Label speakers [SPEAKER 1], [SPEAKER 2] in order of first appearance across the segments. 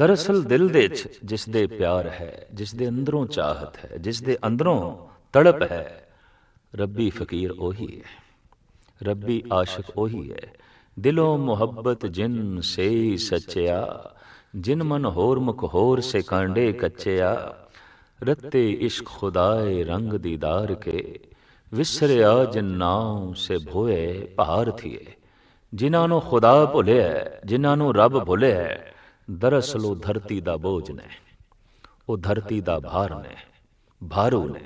[SPEAKER 1] ਦਰਅਸਲ ਦਿਲ ਦੇ ਵਿੱਚ ਜਿਸ ਦੇ ਪਿਆਰ ਹੈ ਜਿਸ ਦੇ ਅੰਦਰੋਂ ਚਾਹਤ ਹੈ ਜਿਸ ਦੇ ਅੰਦਰੋਂ ਤੜਪ ਹੈ ਰੱਬੀ ਫਕੀਰ ਉਹੀ ਹੈ ਰੱਬੀ ਆਸ਼ਿਕ ਉਹੀ ਹੈ ਦਿਲੋਂ ਮੁਹੱਬਤ ਜਿਨ ਸੇ ਸੱਚਿਆ ਜਿਨ ਮਨ ਹੋਰ ਮੁਖ ਹੋਰ ਸੇ ਕਾਂਡੇ ਕੱਚਿਆ ਰਤੇ ਇਸ਼ਕ ਖੁਦਾਏ ਰੰਗ ਦੀਦਾਰ ਕੇ ਵਿਸਰਿਆ ਜਿਨ ਨਾਮ ਸੇ ਭੋਏ ਭਾਰ ਥੀਏ ਜਿਨ੍ਹਾਂ ਨੂੰ ਖੁਦਾ ਭੁੱਲਿਆ ਜਿਨ੍ਹਾਂ ਨੂੰ ਰੱਬ ਭੁੱਲਿਆ ਦਰਅਸਲ ਉਹ ਧਰਤੀ ਦਾ ਬੋਝ ਨੇ ਉਹ ਧਰਤੀ ਦਾ ਭਾਰ ਨੇ ਭਾਰੂ ਨੇ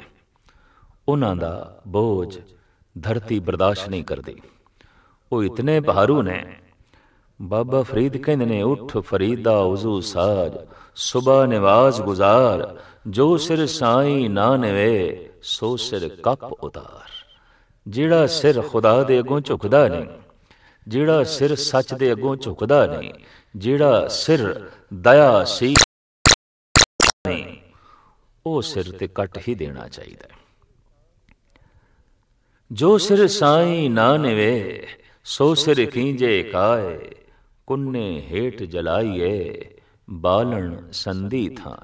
[SPEAKER 1] ਉਹਨਾਂ ਦਾ ਬੋਝ ਧਰਤੀ ਬਰਦਾਸ਼ਤ ਨਹੀਂ ਕਰਦੀ ਉਹ ਇਤਨੇ ਭਾਰੂ ਨੇ ਬਾਬਾ ਫਰੀਦ ਕਹਿੰਦੇ ਨੇ ਉਠ ਫਰੀਦਾ ਉਜ਼ੂ ਸਾਜ ਸੁਬਾ ਨਿਵਾਜ਼ ਗੁਜ਼ਾਰ ਜੋ ਸਿਰ ਸਾਈ ਨਾ ਨਵੇ ਸੋ ਸਿਰ ਕੱਪ ਉਤਾਰ ਜਿਹੜਾ ਸਿਰ ਖੁਦਾ ਦੇ ਅਗੋਂ ਝੁਕਦਾ ਨਹੀਂ ਜਿਹੜਾ ਸਿਰ ਸੱਚ ਦੇ ਅੱਗੋਂ ਝੁਕਦਾ ਨਹੀਂ ਜਿਹੜਾ ਸਿਰ ਦਇਆ ਸੀ ਨਹੀਂ ਉਹ ਸਿਰ ਤੇ ਕੱਟ ਹੀ ਦੇਣਾ ਚਾਹੀਦਾ ਜੋ ਸਿਰ ਸਾਈ ਨਾ ਨਿਵੇ ਸੋ ਸਿਰ ਕੀਂਜੇ ਕਾਏ ਕੁੰਨੇ ਹੇਠ ਜਲਾਈਏ ਬਾਲਣ ਸੰਧੀ ਥਾਂ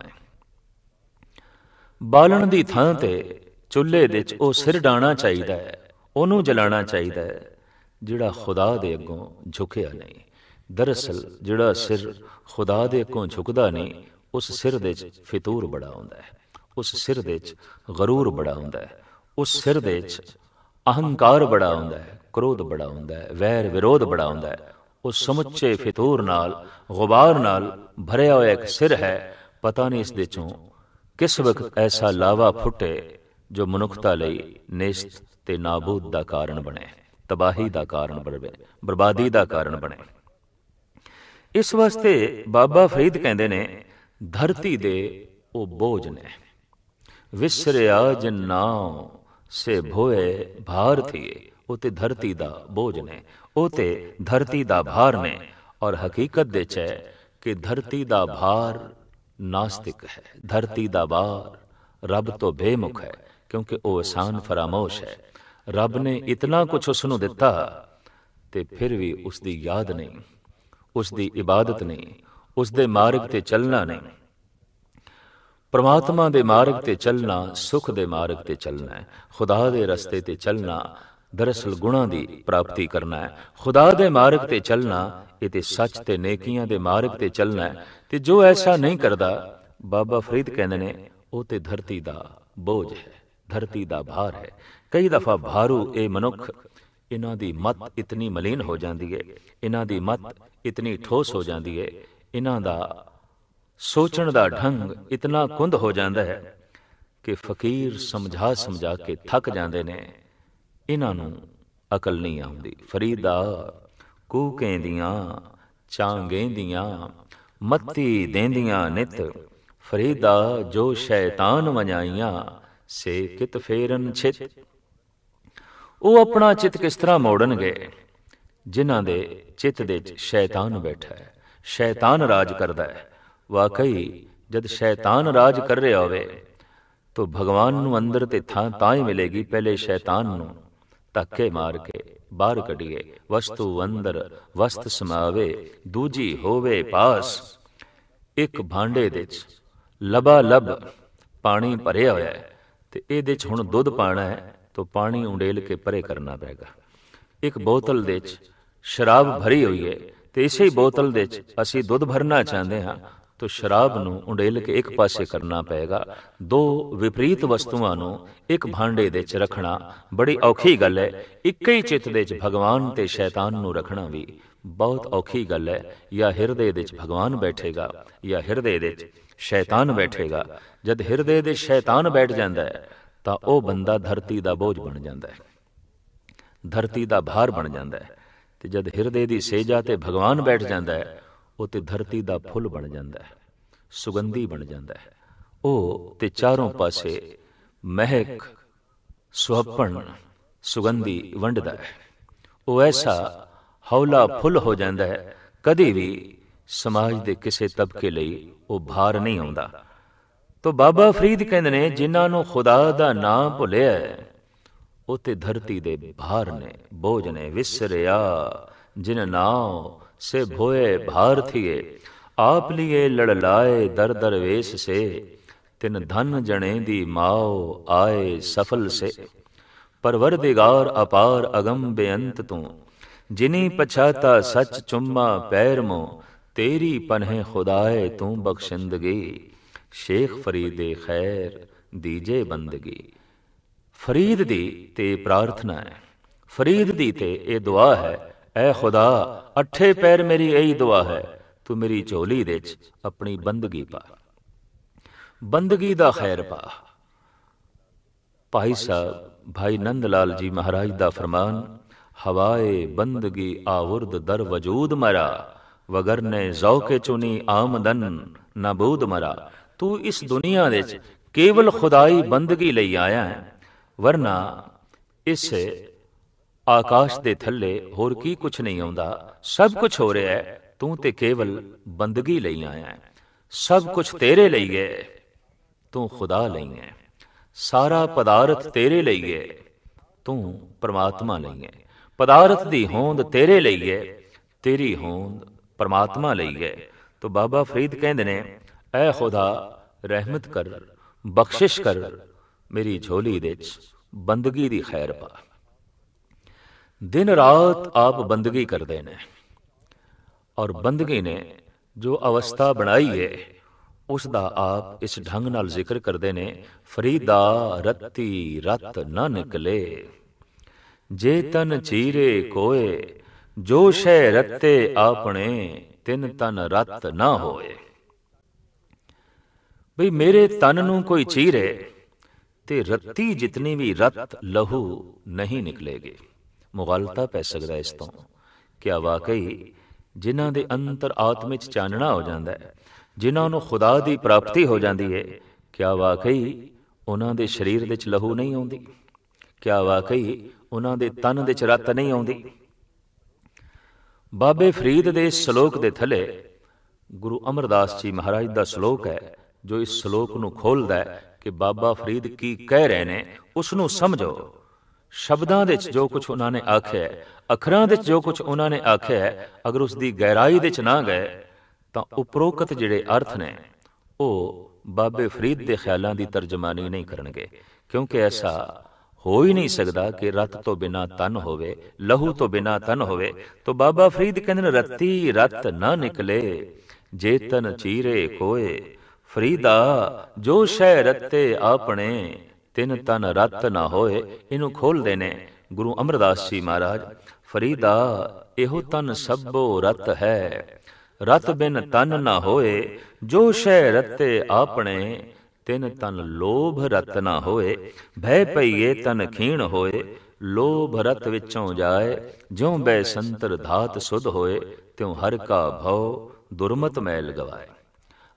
[SPEAKER 1] ਬਾਲਣ ਦੀ ਥਾਂ ਤੇ ਚੁੱਲ੍ਹੇ ਦੇ ਵਿੱਚ ਉਹ ਸਿਰ ਡਾਣਾ ਚਾਹੀਦਾ ਹੈ ਉਹਨੂੰ ਜਲਾਣਾ ਚਾਹੀਦਾ ਹੈ ਜਿਹੜਾ ਖੁਦਾ ਦੇ ਅੱਗੋਂ ਝੁਕਿਆ ਨਹੀਂ ਦਰਅਸਲ ਜਿਹੜਾ ਸਿਰ ਖੁਦਾ ਦੇ ਅੱਗੋਂ ਝੁਕਦਾ ਨਹੀਂ ਉਸ ਸਿਰ ਦੇ ਵਿੱਚ ਫਿਤੂਰ ਬੜਾ ਹੁੰਦਾ ਹੈ ਉਸ ਸਿਰ ਦੇ ਵਿੱਚ ਗਰੂਰ ਬੜਾ ਹੁੰਦਾ ਹੈ ਉਸ ਸਿਰ ਦੇ ਵਿੱਚ ਅਹੰਕਾਰ ਬੜਾ ਹੁੰਦਾ ਹੈ ਕ੍ਰੋਧ ਬੜਾ ਹੁੰਦਾ ਹੈ ਵੈਰ ਵਿਰੋਧ ਬੜਾ ਹੁੰਦਾ ਹੈ ਉਹ ਸਮੁੱਚੇ ਫਿਤੂਰ ਨਾਲ ਗੁਬਾਰ ਨਾਲ ਭਰਿਆ ਹੋਇਆ ਇੱਕ ਸਿਰ ਹੈ ਪਤਾ ਨਹੀਂ ਇਸ ਦੇ ਚੋਂ ਕਿਸ ਵਕਤ ਐਸਾ ਲਾਵਾ ਫੁੱਟੇ ਜੋ ਮਨੁੱਖਤਾ ਲਈ ਨਿਸ਼ਤ ਤੇ ਨਾਬੂਦ ਦਾ ਕਾਰਨ ਬਣੇ ਤਬਾਹੀ ਦਾ ਕਾਰਨ ਬਣੇ ਬਰਬਾਦੀ ਦਾ ਕਾਰਨ ਬਣੇ ਇਸ ਵਾਸਤੇ ਬਾਬਾ ਫਰੀਦ ਕਹਿੰਦੇ ਨੇ ਧਰਤੀ ਦੇ ਉਹ ਬੋਝ ਨੇ ਵਿਸਰਿਆ ਜਨਾ ਸੇ ਭੋਏ ਭਾਰਤੀਏ ਉਹ ਤੇ ਧਰਤੀ ਦਾ ਬੋਝ ਨੇ ਉਹ ਤੇ ਧਰਤੀ ਦਾ ਭਾਰ ਨੇ ਔਰ ਹਕੀਕਤ ਦੇ ਚ ਕਿ ਧਰਤੀ ਦਾ ਭਾਰ ਨਾਸਤਿਕ ਹੈ ਧਰਤੀ ਦਾ ਭਾਰ ਰੱਬ ਤੋਂ ਬੇਮੁਖ ਹੈ ਕਿਉਂਕਿ ਉਹ ਆਸਾਨ ਫਰਾਮੋਸ਼ ਹੈ ਰੱਬ ਨੇ ਇਤਨਾ ਕੁਝ ਉਸ ਨੂੰ ਦਿੱਤਾ ਤੇ ਫਿਰ ਵੀ ਉਸ ਦੀ ਯਾਦ ਨਹੀਂ ਉਸ ਦੀ ਇਬਾਦਤ ਨਹੀਂ ਉਸ ਦੇ ਮਾਰਗ ਤੇ ਚੱਲਣਾ ਨਹੀਂ ਪ੍ਰਮਾਤਮਾ ਦੇ ਮਾਰਗ ਤੇ ਚੱਲਣਾ ਸੁਖ ਦੇ ਮਾਰਗ ਤੇ ਚੱਲਣਾ ਹੈ ਖੁਦਾ ਦੇ ਰਸਤੇ ਤੇ ਚੱਲਣਾ ਦਰਸਲ ਗੁਣਾ ਦੀ ਪ੍ਰਾਪਤੀ ਕਰਨਾ ਹੈ ਖੁਦਾ ਦੇ ਮਾਰਗ ਤੇ ਚੱਲਣਾ ਇਹ ਤੇ ਸੱਚ ਤੇ ਨੇਕੀਆਂ ਦੇ ਮਾਰਗ ਤੇ ਚੱਲਣਾ ਹੈ ਤੇ ਜੋ ਐਸਾ ਨਹੀਂ ਕਰਦਾ ਬਾਬਾ ਫਰੀਦ ਕਹਿੰਦੇ ਨੇ ਉਹ ਤੇ ਧਰਤੀ ਦਾ ਬੋਝ ਹੈ ਧਰਤੀ ਦਾ ਭਾਰ ਹੈ ਕਈ ਦਫਾ ਭਾਰੂ ਇਹ ਮਨੁੱਖ ਇਹਨਾਂ ਦੀ ਮਤ ਇਤਨੀ ਮਲੀਨ ਹੋ ਜਾਂਦੀ ਹੈ ਇਹਨਾਂ ਦੀ ਮਤ ਇਤਨੀ ਠੋਸ ਹੋ ਜਾਂਦੀ ਹੈ ਇਹਨਾਂ ਦਾ ਸੋਚਣ ਦਾ ਢੰਗ ਇਤਨਾ ਕੁੰਧ ਹੋ ਜਾਂਦਾ ਹੈ ਕਿ ਫਕੀਰ ਸਮਝਾ ਸਮਝਾ ਕੇ ਥੱਕ ਜਾਂਦੇ ਨੇ ਇਹਨਾਂ ਨੂੰ ਅਕਲ ਨਹੀਂ ਆਉਂਦੀ ਫਰੀਦਾ ਕੂ ਕਹਿੰਦੀਆਂ ਚਾਂਗੇਂਦੀਆਂ ਮੱਤੀ ਦੇਂਦੀਆਂ ਨਿਤ ਫਰੀਦਾ ਜੋ ਸ਼ੈਤਾਨ ਮਨਾਈਆਂ ਸੇ ਕਿਤ ਫੇਰਨ ਛਿਤ ਉਹ ਆਪਣਾ ਚਿਤ ਕਿਸ ਤਰ੍ਹਾਂ ਮੋੜਨਗੇ ਜਿਨ੍ਹਾਂ ਦੇ ਚਿਤ ਦੇ ਵਿੱਚ ਸ਼ੈਤਾਨ ਬੈਠਾ ਹੈ ਸ਼ੈਤਾਨ ਰਾਜ ਕਰਦਾ ਹੈ ਵਾਕਈ ਜਦ ਸ਼ੈਤਾਨ ਰਾਜ ਕਰ ਰਿਹਾ ਹੋਵੇ ਤੋ ਭਗਵਾਨ ਨੂੰ ਅੰਦਰ ਤੇ ਥਾਂ ਤਾਂ ਹੀ ਮਿਲੇਗੀ ਪਹਿਲੇ ਸ਼ੈਤਾਨ ਨੂੰ ਧੱਕੇ ਮਾਰ ਕੇ ਬਾਹਰ ਕੱਢੀਏ ਵਸਤੂ ਅੰਦਰ ਵਸਤ ਸਮਾਵੇ ਦੂਜੀ ਹੋਵੇ ਪਾਸ ਇੱਕ ਭਾਂਡੇ ਦੇ ਵਿੱਚ ਲਬਾ ਲਬ ਪਾਣੀ ਭਰਿਆ ਹੋਇਆ ਹੈ ਤੇ ਇਹਦੇ 'ਚ ਹੁਣ ਦੁੱਧ ਪਾਣਾ ਹੈ ਤਾਂ ਪਾਣੀ ਉਂਡੇਲ ਕੇ ਪਰੇ ਕਰਨਾ ਪੈਗਾ ਇੱਕ ਬੋਤਲ ਦੇ 'ਚ ਸ਼ਰਾਬ ਭਰੀ ਹੋਈ ਹੈ ਤੇ ਇਸੇ ਹੀ ਬੋਤਲ ਦੇ 'ਚ ਅਸੀਂ ਦੁੱਧ ਭਰਨਾ ਚਾਹੁੰਦੇ ਹਾਂ ਤਾਂ ਸ਼ਰਾਬ ਨੂੰ ਉਂਡੇਲ ਕੇ ਇੱਕ ਪਾਸੇ ਕਰਨਾ ਪਏਗਾ ਦੋ ਵਿਪਰੀਤ ਵਸਤੂਆਂ ਨੂੰ ਇੱਕ ਭਾਂਡੇ ਦੇ 'ਚ ਰੱਖਣਾ ਬੜੀ ਔਖੀ ਗੱਲ ਹੈ ਇੱਕ ਹੀ ਚਿੱਤ ਦੇ 'ਚ ਭਗਵਾਨ ਤੇ ਸ਼ੈਤਾਨ ਨੂੰ ਰੱਖਣਾ ਵੀ ਬਹੁਤ ਔਖੀ ਗੱਲ ਹੈ ਜਾਂ ਹਿਰਦੇ ਦੇ 'ਚ ਭਗਵਾਨ ਬੈਠੇਗਾ ਜਾਂ ਹਿਰਦੇ ਦੇ 'ਚ ਸ਼ੈਤਾਨ ਬੈਠੇਗਾ ਜਦ ਹਿਰਦੇ ਦੇ ਸ਼ੈਤਾਨ ਬੈਠ ਜਾਂਦਾ ਹੈ ਤਾਂ ਉਹ ਬੰਦਾ ਧਰਤੀ ਦਾ ਬੋਝ ਬਣ ਜਾਂਦਾ ਹੈ ਧਰਤੀ ਦਾ ਭਾਰ ਬਣ ਜਾਂਦਾ ਹੈ ਤੇ ਜਦ ਹਿਰਦੇ ਦੀ ਸੇਜਾ ਤੇ ਭਗਵਾਨ ਬੈਠ ਜਾਂਦਾ ਹੈ ਉਹ ਤੇ ਧਰਤੀ ਦਾ ਫੁੱਲ ਬਣ ਜਾਂਦਾ ਹੈ ਸੁਗੰਧੀ ਬਣ ਜਾਂਦਾ ਹੈ ਉਹ ਤੇ ਚਾਰੋਂ ਪਾਸੇ ਮਹਿਕ ਸੁਹਪਣ ਸੁਗੰਧੀ ਵੰਡਦਾ ਹੈ ਉਹ ਐਸਾ ਹੌਲਾ ਫੁੱਲ ਹੋ ਜਾਂਦਾ ਹੈ ਕਦੇ ਵੀ ਸਮਾਜ ਦੇ ਕਿਸੇ ਤਬਕੇ ਲਈ ਉਹ ਭਾਰ ਨਹੀਂ ਆਉਂਦਾ ਤੋ ਬਾਬਾ ਫਰੀਦ ਕਹਿੰਦੇ ਨੇ ਜਿਨ੍ਹਾਂ ਨੂੰ ਖੁਦਾ ਦਾ ਨਾਮ ਭੁੱਲਿਆ ਉਹ ਤੇ ਧਰਤੀ ਦੇ ਭਾਰ ਨੇ ਬੋਝ ਨੇ ਵਿਸਰਿਆ ਜਿਨ ਨਾਉ ਸੇ ਭੋਏ ਭਾਰ ਥੀਏ ਆਪ ਲਿਏ ਲੜਲਾਏ ਦਰ ਦਰਵੇਸ਼ ਸੇ ਤਿਨ ਧਨ ਜਣੇ ਦੀ ਮਾਉ ਆਏ ਸਫਲ ਸੇ ਪਰਵਰਦਿਗਾਰ ਅਪਾਰ ਅਗੰਬੇ ਅੰਤ ਤੂੰ ਜਿਨੀ ਪਛਾਤਾ ਸੱਚ ਚੁੰਮਾ ਪੈਰ ਮੋ ਤੇਰੀ ਪਨਹ ਖੁਦਾਏ ਤੂੰ ਬਖਸ਼ਿੰਦਗੀ ਸ਼ੇਖ ਫਰੀਦੇ ਖੈਰ ਦੀਜੇ ਬੰਦਗੀ ਫਰੀਦ ਦੀ ਤੇ ਪ੍ਰਾਰਥਨਾ ਹੈ ਫਰੀਦ ਦੀ ਤੇ ਇਹ ਦੁਆ ਹੈ ਐ ਖੁਦਾ ਅਠੇ ਪੈਰ ਮੇਰੀ ਇਹੀ ਦੁਆ ਹੈ ਤੂੰ ਮੇਰੀ ਝੋਲੀ ਦੇ ਆਪਣੀ ਬੰਦਗੀ ਪਾ ਬੰਦਗੀ ਦਾ ਖੈਰ ਪਾ ਭਾਈ ਸਾਹਿਬ ਭਾਈ ਨੰਦ ਲਾਲ ਜੀ ਮਹਾਰਾਜ ਦਾ ਫਰਮਾਨ ਹਵਾਏ ਬੰਦਗੀ ਆਵਰਦ ਦਰ ਵਜੂਦ ਮਰਾ ਨੇ ਜ਼ੌਕੇ ਚੁਨੀ ਆਮਦਨ ਨਬੂਦ ਮਰਾ ਤੂੰ ਇਸ ਦੁਨੀਆ ਦੇ ਵਿੱਚ ਕੇਵਲ ਖੁਦਾਈ ਬੰਦਗੀ ਲਈ ਆਇਆ ਹੈ ਵਰਨਾ ਇਸ ਆਕਾਸ਼ ਦੇ ਥੱਲੇ ਹੋਰ ਕੀ ਕੁਝ ਨਹੀਂ ਆਉਂਦਾ ਸਭ ਕੁਝ ਹੋ ਰਿਹਾ ਹੈ ਤੂੰ ਤੇ ਕੇਵਲ ਬੰਦਗੀ ਲਈ ਆਇਆ ਹੈ ਸਭ ਕੁਝ ਤੇਰੇ ਲਈ ਹੈ ਤੂੰ ਖੁਦਾ ਲਈ ਹੈ ਸਾਰਾ ਪਦਾਰਥ ਤੇਰੇ ਲਈ ਹੈ ਤੂੰ ਪ੍ਰਮਾਤਮਾ ਲਈ ਹੈ ਪਦਾਰਥ ਦੀ ਹੋਂਦ ਤੇਰੇ ਲਈ ਹੈ ਤੇਰੀ ਹੋਂਦ ਪਰਮਾਤਮਾ ਲਈ ਹੈ ਤੋ ਬਾਬਾ ਫਰੀਦ ਕਹਿੰਦੇ ਨੇ ਐ ਖੁਦਾ ਰਹਿਮਤ ਕਰ ਬਖਸ਼ਿਸ਼ ਕਰ ਮੇਰੀ ਝੋਲੀ ਦੇ ਬੰਦਗੀ ਦੀ ਖੈਰ ਪਾ ਦਿਨ ਰਾਤ ਆਪ ਬੰਦਗੀ ਕਰਦੇ ਨੇ ਔਰ ਬੰਦਗੀ ਨੇ ਜੋ ਅਵਸਥਾ ਬਣਾਈ ਹੈ ਉਸ ਦਾ ਆਪ ਇਸ ਢੰਗ ਨਾਲ ਜ਼ਿਕਰ ਕਰਦੇ ਨੇ ਫਰੀਦਾ ਰਤੀ ਰਤ ਨਾ ਨਿਕਲੇ ਜੇ ਤਨ ਚੀਰੇ ਕੋਏ ਜੋ ਸ਼ੈ ਰਤੇ ਆਪਣੇ ਤਿੰਨ ਤਨ ਰਤ ਨਾ ਹੋਏ ਬਈ ਮੇਰੇ ਤਨ ਨੂੰ ਕੋਈ ਚੀਰੇ ਤੇ ਰੱਤੀ ਜਿਤਨੀ ਵੀ ਰਤ ਲਹੂ ਨਹੀਂ ਨਿਕਲੇਗੇ ਮੁਗਲਤਾ ਪੈ ਸਕਦਾ ਇਸ ਤੋਂ ਕਿ ਵਾਕਈ ਜਿਨ੍ਹਾਂ ਦੇ ਅੰਤਰ ਆਤਮਿਕ ਚਾਨਣਾ ਹੋ ਜਾਂਦਾ ਹੈ ਜਿਨ੍ਹਾਂ ਨੂੰ ਖੁਦਾ ਦੀ ਪ੍ਰਾਪਤੀ ਹੋ ਜਾਂਦੀ ਹੈ ਕਿ ਵਾਕਈ ਉਹਨਾਂ ਦੇ ਸਰੀਰ ਵਿੱਚ ਲਹੂ ਨਹੀਂ ਆਉਂਦੀ ਕਿ ਵਾਕਈ ਉਹਨਾਂ ਦੇ ਤਨ ਵਿੱਚ ਰਤ ਨਹੀਂ ਆਉਂਦੀ ਬਾਬੇ ਫਰੀਦ ਦੇ ਸ਼ਲੋਕ ਦੇ ਥੱਲੇ ਗੁਰੂ ਅਮਰਦਾਸ ਜੀ ਮਹਾਰਾਜ ਦਾ ਸ਼ਲੋਕ ਹੈ ਜੋ ਇਸ ਸ਼ਲੋਕ ਨੂੰ ਖੋਲਦਾ ਹੈ ਕਿ ਬਾਬਾ ਫਰੀਦ ਕੀ ਕਹਿ ਰਹੇ ਨੇ ਉਸ ਨੂੰ ਸਮਝੋ ਸ਼ਬਦਾਂ ਦੇ ਵਿੱਚ ਜੋ ਕੁਝ ਉਹਨਾਂ ਨੇ ਆਖਿਆ ਹੈ ਅੱਖਰਾਂ ਦੇ ਵਿੱਚ ਜੋ ਕੁਝ ਉਹਨਾਂ ਨੇ ਆਖਿਆ ਹੈ ਅਗਰ ਉਸ ਦੀ ਗਹਿਰਾਈ ਦੇ ਵਿੱਚ ਨਾ ਗਏ ਤਾਂ ਉਪਰੋਕਤ ਜਿਹੜੇ ਅਰਥ ਨੇ ਉਹ ਬਾਬੇ ਫਰੀਦ ਦੇ ਖਿਆਲਾਂ ਦੀ ਤਰਜਮਾਨੀ ਨਹੀਂ ਕਰਨਗੇ ਕਿਉਂਕਿ ਐਸਾ ਹੋ ਹੀ ਨਹੀਂ ਸਕਦਾ ਕਿ ਰਤ ਤੋਂ ਬਿਨਾ ਤਨ ਹੋਵੇ ਲਹੂ ਤੋਂ ਬਿਨਾ ਤਨ ਹੋਵੇ ਤੋ ਬਾਬਾ ਫਰੀਦ ਕਹਿੰਦੇ ਨੇ ਰਤੀ ਰਤ ਨਾ ਨਿਕਲੇ ਜੇ ਤਨ ਚੀਰੇ ਕੋਏ ਫਰੀਦਾ ਜੋ ਸ਼ਹਿ ਰਤੇ ਆਪਣੇ ਤਿਨ ਤਨ ਰਤ ਨਾ ਹੋਏ ਇਹਨੂੰ ਖੋਲਦੇ ਨੇ ਗੁਰੂ ਅਮਰਦਾਸ ਜੀ ਮਹਾਰਾਜ ਫਰੀਦਾ ਇਹੋ ਤਨ ਸਭੋ ਰਤ ਹੈ ਰਤ ਬਿਨ ਤਨ ਨਾ ਹੋਏ ਜੋ ਸ਼ਹਿ ਰਤੇ ਆਪਣੇ ਤਿਨ ਤਨ ਲੋਭ ਰਤ ਨਾ ਹੋਏ ਭੈ ਪਈਏ ਤਨ ਖੀਣ ਹੋਏ ਲੋਭ ਰਤ ਵਿੱਚੋਂ ਜਾਏ ਜਿਉ ਬੈ ਸੰਤਰ ਧਾਤ ਸੁਧ ਹੋਏ ਤਿਉ ਹਰ ਕਾ ਭਉ ਦੁਰਮਤ ਮੈਲ ਗਵਾਏ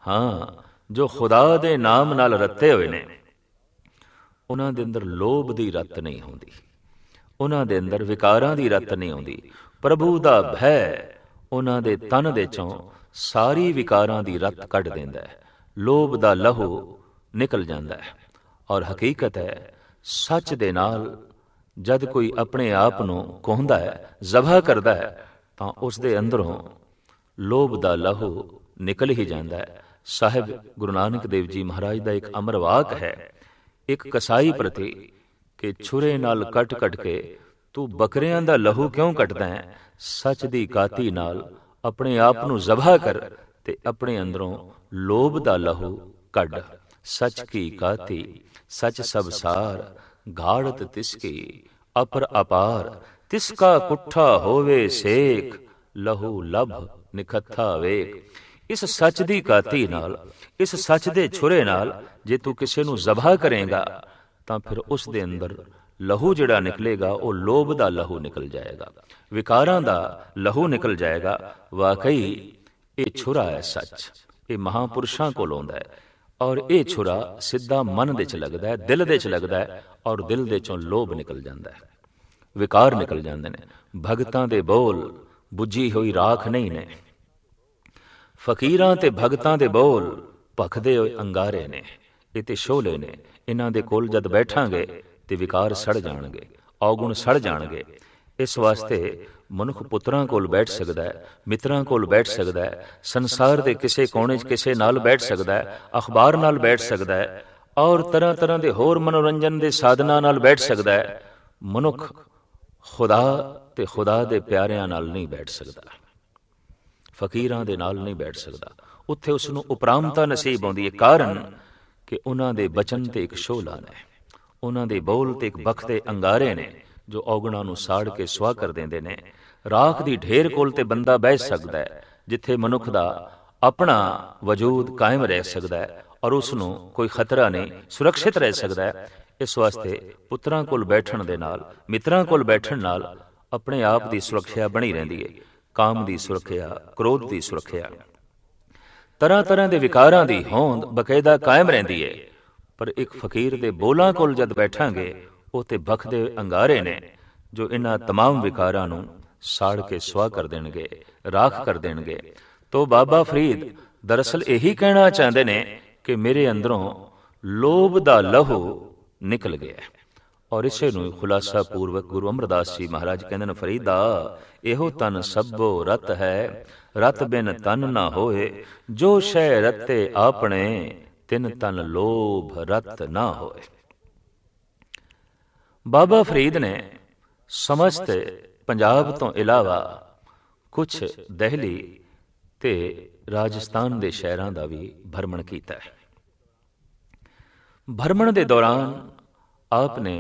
[SPEAKER 1] ਹਾਂ ਜੋ ਖੁਦਾ ਦੇ ਨਾਮ ਨਾਲ ਰੱਤੇ ਹੋਏ ਨੇ ਉਹਨਾਂ ਦੇ ਅੰਦਰ ਲੋਭ ਦੀ ਰਤ ਨਹੀਂ ਹੁੰਦੀ ਉਹਨਾਂ ਦੇ ਅੰਦਰ ਵਿਕਾਰਾਂ ਦੀ ਰਤ ਨਹੀਂ ਹੁੰਦੀ ਪ੍ਰਭੂ ਦਾ ਭੈ ਉਹਨਾਂ ਦੇ ਤਨ ਦੇ ਚੋਂ ਸਾਰੀ ਵਿਕਾਰਾਂ ਦੀ ਰਤ ਕੱਢ ਦਿੰਦਾ ਹੈ ਲੋਭ ਦਾ ਲਹੂ ਨਿਕਲ ਜਾਂਦਾ ਹੈ ਔਰ ਹਕੀਕਤ ਹੈ ਸੱਚ ਦੇ ਨਾਲ ਜਦ ਕੋਈ ਆਪਣੇ ਆਪ ਨੂੰ ਕਹਿੰਦਾ ਹੈ ਜ਼ਬਾਹ ਕਰਦਾ ਹੈ ਤਾਂ ਉਸ ਦੇ ਅੰਦਰੋਂ ਲੋਭ ਦਾ ਲਹੂ ਨਿਕਲ ਹੀ ਜਾਂਦਾ ਹੈ ਸਾਹਿਬ ਗੁਰੂ ਨਾਨਕ ਦੇਵ ਜੀ ਮਹਾਰਾਜ ਦਾ ਇੱਕ ਅਮਰ ਵਾਕ ਹੈ ਇੱਕ ਕਸਾਈ ਪ੍ਰਤੀ ਕਿ ਛੁਰੇ ਨਾਲ ਕੱਟ ਕੱਟ ਕੇ ਤੂੰ ਬੱਕਰਿਆਂ ਦਾ ਲਹੂ ਕਿਉਂ ਕੱਟਦਾ ਹੈ ਸੱਚ ਦੀ ਕਾਤੀ ਨਾਲ ਆਪਣੇ ਆਪ ਨੂੰ ਜ਼ਬਾਹ ਕਰ ਤੇ ਆਪਣੇ ਅੰਦਰੋਂ ਲੋਭ ਦਾ ਲਹੂ ਕੱਢ ਸਚ ਕੀ ਕਾਤੀ ਸਚ ਸਭ ਸਾਰ सब ਤਿਸ ਕੀ ਅਪਰ ਅਪਾਰ ਤਿਸ ਕਾ ਕੁੱਠਾ ਹੋਵੇ ਸੇਖ ਲਹੂ ਲਭ ਨਿਖੱਥਾ ਵੇਖ ਇਸ ਸੱਚ ਦੀ ਕਾਤੀ ਨਾਲ ਇਸ ਸੱਚ ਦੇ ਛੁਰੇ ਨਾਲ ਜੇ ਤੂੰ ਕਿਸੇ ਨੂੰ ਜ਼ਬਾਹ ਕਰੇਗਾ ਤਾਂ ਫਿਰ ਉਸ ਦੇ ਅੰਦਰ ਲਹੂ ਜਿਹੜਾ ਨਿਕਲੇਗਾ ਉਹ ਲੋਭ ਦਾ ਲਹੂ ਨਿਕਲ ਜਾਏਗਾ ਵਿਕਾਰਾਂ ਦਾ ਲਹੂ ਨਿਕਲ ਜਾਏਗਾ ਵਾਕਈ ਇਹ ਛੁਰਾ ਹੈ ਸੱਚ ਇਹ ਮਹਾਪੁਰਸ਼ਾਂ ਕੋਲ ਹੁੰਦਾ ਹੈ ਔਰ ਇਹ ਛੁਰਾ ਸਿੱਧਾ ਮਨ ਦੇ ਚ ਲੱਗਦਾ ਹੈ ਦਿਲ ਦੇ ਚ ਲੱਗਦਾ ਹੈ ਔਰ ਦਿਲ ਦੇ ਚੋਂ ਲੋਭ ਨਿਕਲ ਜਾਂਦਾ ਹੈ ਵਿਕਾਰ ਨਿਕਲ ਜਾਂਦੇ ਨੇ ਭਗਤਾਂ ਦੇ ਬੋਲ ਬੁੱਝੀ ਹੋਈ ਰਾਖ ਨਹੀਂ ਨੇ ਫਕੀਰਾਂ ਤੇ ਭਗਤਾਂ ਦੇ ਬੋਲ ਭਖਦੇ ਹੋਏ ਅੰਗਾਰੇ ਨੇ ਇਹ ਤੇ ਸ਼ੋਲੇ ਨੇ ਇਹਨਾਂ ਦੇ ਕੋਲ ਜਦ ਬੈਠਾਂਗੇ ਤੇ ਵਿਕਾਰ ਸੜ ਜਾਣਗੇ ਔਗੁਣ ਸੜ ਜਾਣਗੇ ਇਸ ਵਾਸਤੇ ਮਨੁੱਖ ਪੁੱਤਰਾਂ ਕੋਲ ਬੈਠ ਸਕਦਾ ਹੈ ਮਿੱਤਰਾਂ ਕੋਲ ਬੈਠ ਸਕਦਾ ਹੈ ਸੰਸਾਰ ਦੇ ਕਿਸੇ ਕੋਨੇ 'ਚ ਕਿਸੇ ਨਾਲ ਬੈਠ ਸਕਦਾ ਹੈ ਅਖਬਾਰ ਨਾਲ ਬੈਠ ਸਕਦਾ ਹੈ ਔਰ ਤਰ੍ਹਾਂ ਤਰ੍ਹਾਂ ਦੇ ਹੋਰ ਮਨੋਰੰਜਨ ਦੇ ਸਾਧਨਾਂ ਨਾਲ ਬੈਠ ਸਕਦਾ ਹੈ ਮਨੁੱਖ ਖੁਦਾ ਤੇ ਖੁਦਾ ਦੇ ਪਿਆਰਿਆਂ ਨਾਲ ਨਹੀਂ ਬੈਠ ਸਕਦਾ ਫਕੀਰਾਂ ਦੇ ਨਾਲ ਨਹੀਂ ਬੈਠ ਸਕਦਾ ਉੱਥੇ ਉਸ ਨੂੰ ਉਪਰਾਮਤਾ ਨਸੀਬ ਆਉਂਦੀ ਹੈ ਕਾਰਨ ਕਿ ਉਹਨਾਂ ਦੇ ਬਚਨ ਤੇ ਇੱਕ ਸ਼ੋਲਾ ਨੇ ਉਹਨਾਂ ਦੇ ਬੋਲ ਤੇ ਇੱਕ ਬਖਤੇ ਅੰਗਾਰੇ ਨੇ ਜੋ ਔਗਣਾਂ ਨੂੰ ਸਾੜ ਕੇ ਸਵਾ ਕਰ ਦਿੰਦੇ ਨੇ ਰਾਖ ਦੀ ਢੇਰ ਕੋਲ ਤੇ ਬੰਦਾ ਬਹਿ ਸਕਦਾ ਹੈ ਜਿੱਥੇ ਮਨੁੱਖ ਦਾ ਆਪਣਾ ਵਜੂਦ ਕਾਇਮ ਰਹਿ ਸਕਦਾ ਹੈ ਔਰ ਉਸ ਨੂੰ ਕੋਈ ਖਤਰਾ ਨਹੀਂ ਸੁਰੱਖਿਅਤ ਰਹਿ ਸਕਦਾ ਹੈ ਇਸ ਵਾਸਤੇ ਪੁੱਤਰਾਂ ਕੋਲ ਬੈਠਣ ਦੇ ਨਾਲ ਮਿੱਤਰਾਂ ਕੋਲ ਬੈਠਣ ਨਾਲ ਆਪਣੇ ਆਪ ਦੀ ਸੁਰੱਖਿਆ ਬਣੀ ਰਹਿੰਦੀ ਹੈ ਕਾਮ ਦੀ ਸੁਰੱਖਿਆ ਕ੍ਰੋਧ ਦੀ ਸੁਰੱਖਿਆ ਤਰ੍ਹਾਂ ਤਰ੍ਹਾਂ ਦੇ ਵਿਕਾਰਾਂ ਦੀ ਹੋਂਦ ਬਕਾਇਦਾ ਕਾਇਮ ਰਹਿੰਦੀ ਹੈ ਪਰ ਇੱਕ ਫਕੀਰ ਦੇ ਬੋਲਾਂ ਕੋਲ ਜਦ ਬੈਠਾਂਗੇ ਉਹ ਤੇ ਬਖ ਦੇ ਅੰਗਾਰੇ ਨੇ ਜੋ ਇਹਨਾਂ तमाम ਵਿਕਾਰਾਂ ਨੂੰ ਸਾੜ ਕੇ ਸਵਾ ਕਰ ਦੇਣਗੇ ਰਾਖ ਕਰ ਦੇਣਗੇ ਤੋ ਬਾਬਾ ਫਰੀਦ ਦਰਸਲ ਇਹੀ ਕਹਿਣਾ ਚਾਹੁੰਦੇ ਨੇ ਕਿ ਮੇਰੇ ਅੰਦਰੋਂ ਲੋਭ ਦਾ ਲਹੂ ਨਿਕਲ ਗਿਆ ਔਰ ਇਸੇ ਨੂੰ ਖੁਲਾਸਾ ਪੂਰਵਕ ਗੁਰੂ ਅਮਰਦਾਸ ਜੀ ਮਹਾਰਾਜ ਕਹਿੰਦੇ ਨੇ ਫਰੀਦਾ ਇਹੋ ਤਨ ਸਭੋ ਰਤ ਹੈ ਰਤ ਬਿਨ ਤਨ ਨਾ ਹੋਏ ਜੋ ਸ਼ੈ ਰਤੇ ਆਪਣੇ ਤਿਨ ਤਨ ਲੋਭ ਰਤ ਨਾ ਹੋਏ ਬਾਬਾ ਫਰੀਦ ਨੇ ਸਮਸਤ ਪੰਜਾਬ ਤੋਂ ਇਲਾਵਾ ਕੁਝ ਦਿੱਲੀ ਤੇ ਰਾਜਸਥਾਨ ਦੇ ਸ਼ਹਿਰਾਂ ਦਾ ਵੀ ਭਰਮਣ ਕੀਤਾ ਹੈ ਭਰਮਣ ਦੇ ਦੌਰਾਨ ਆਪ ਨੇ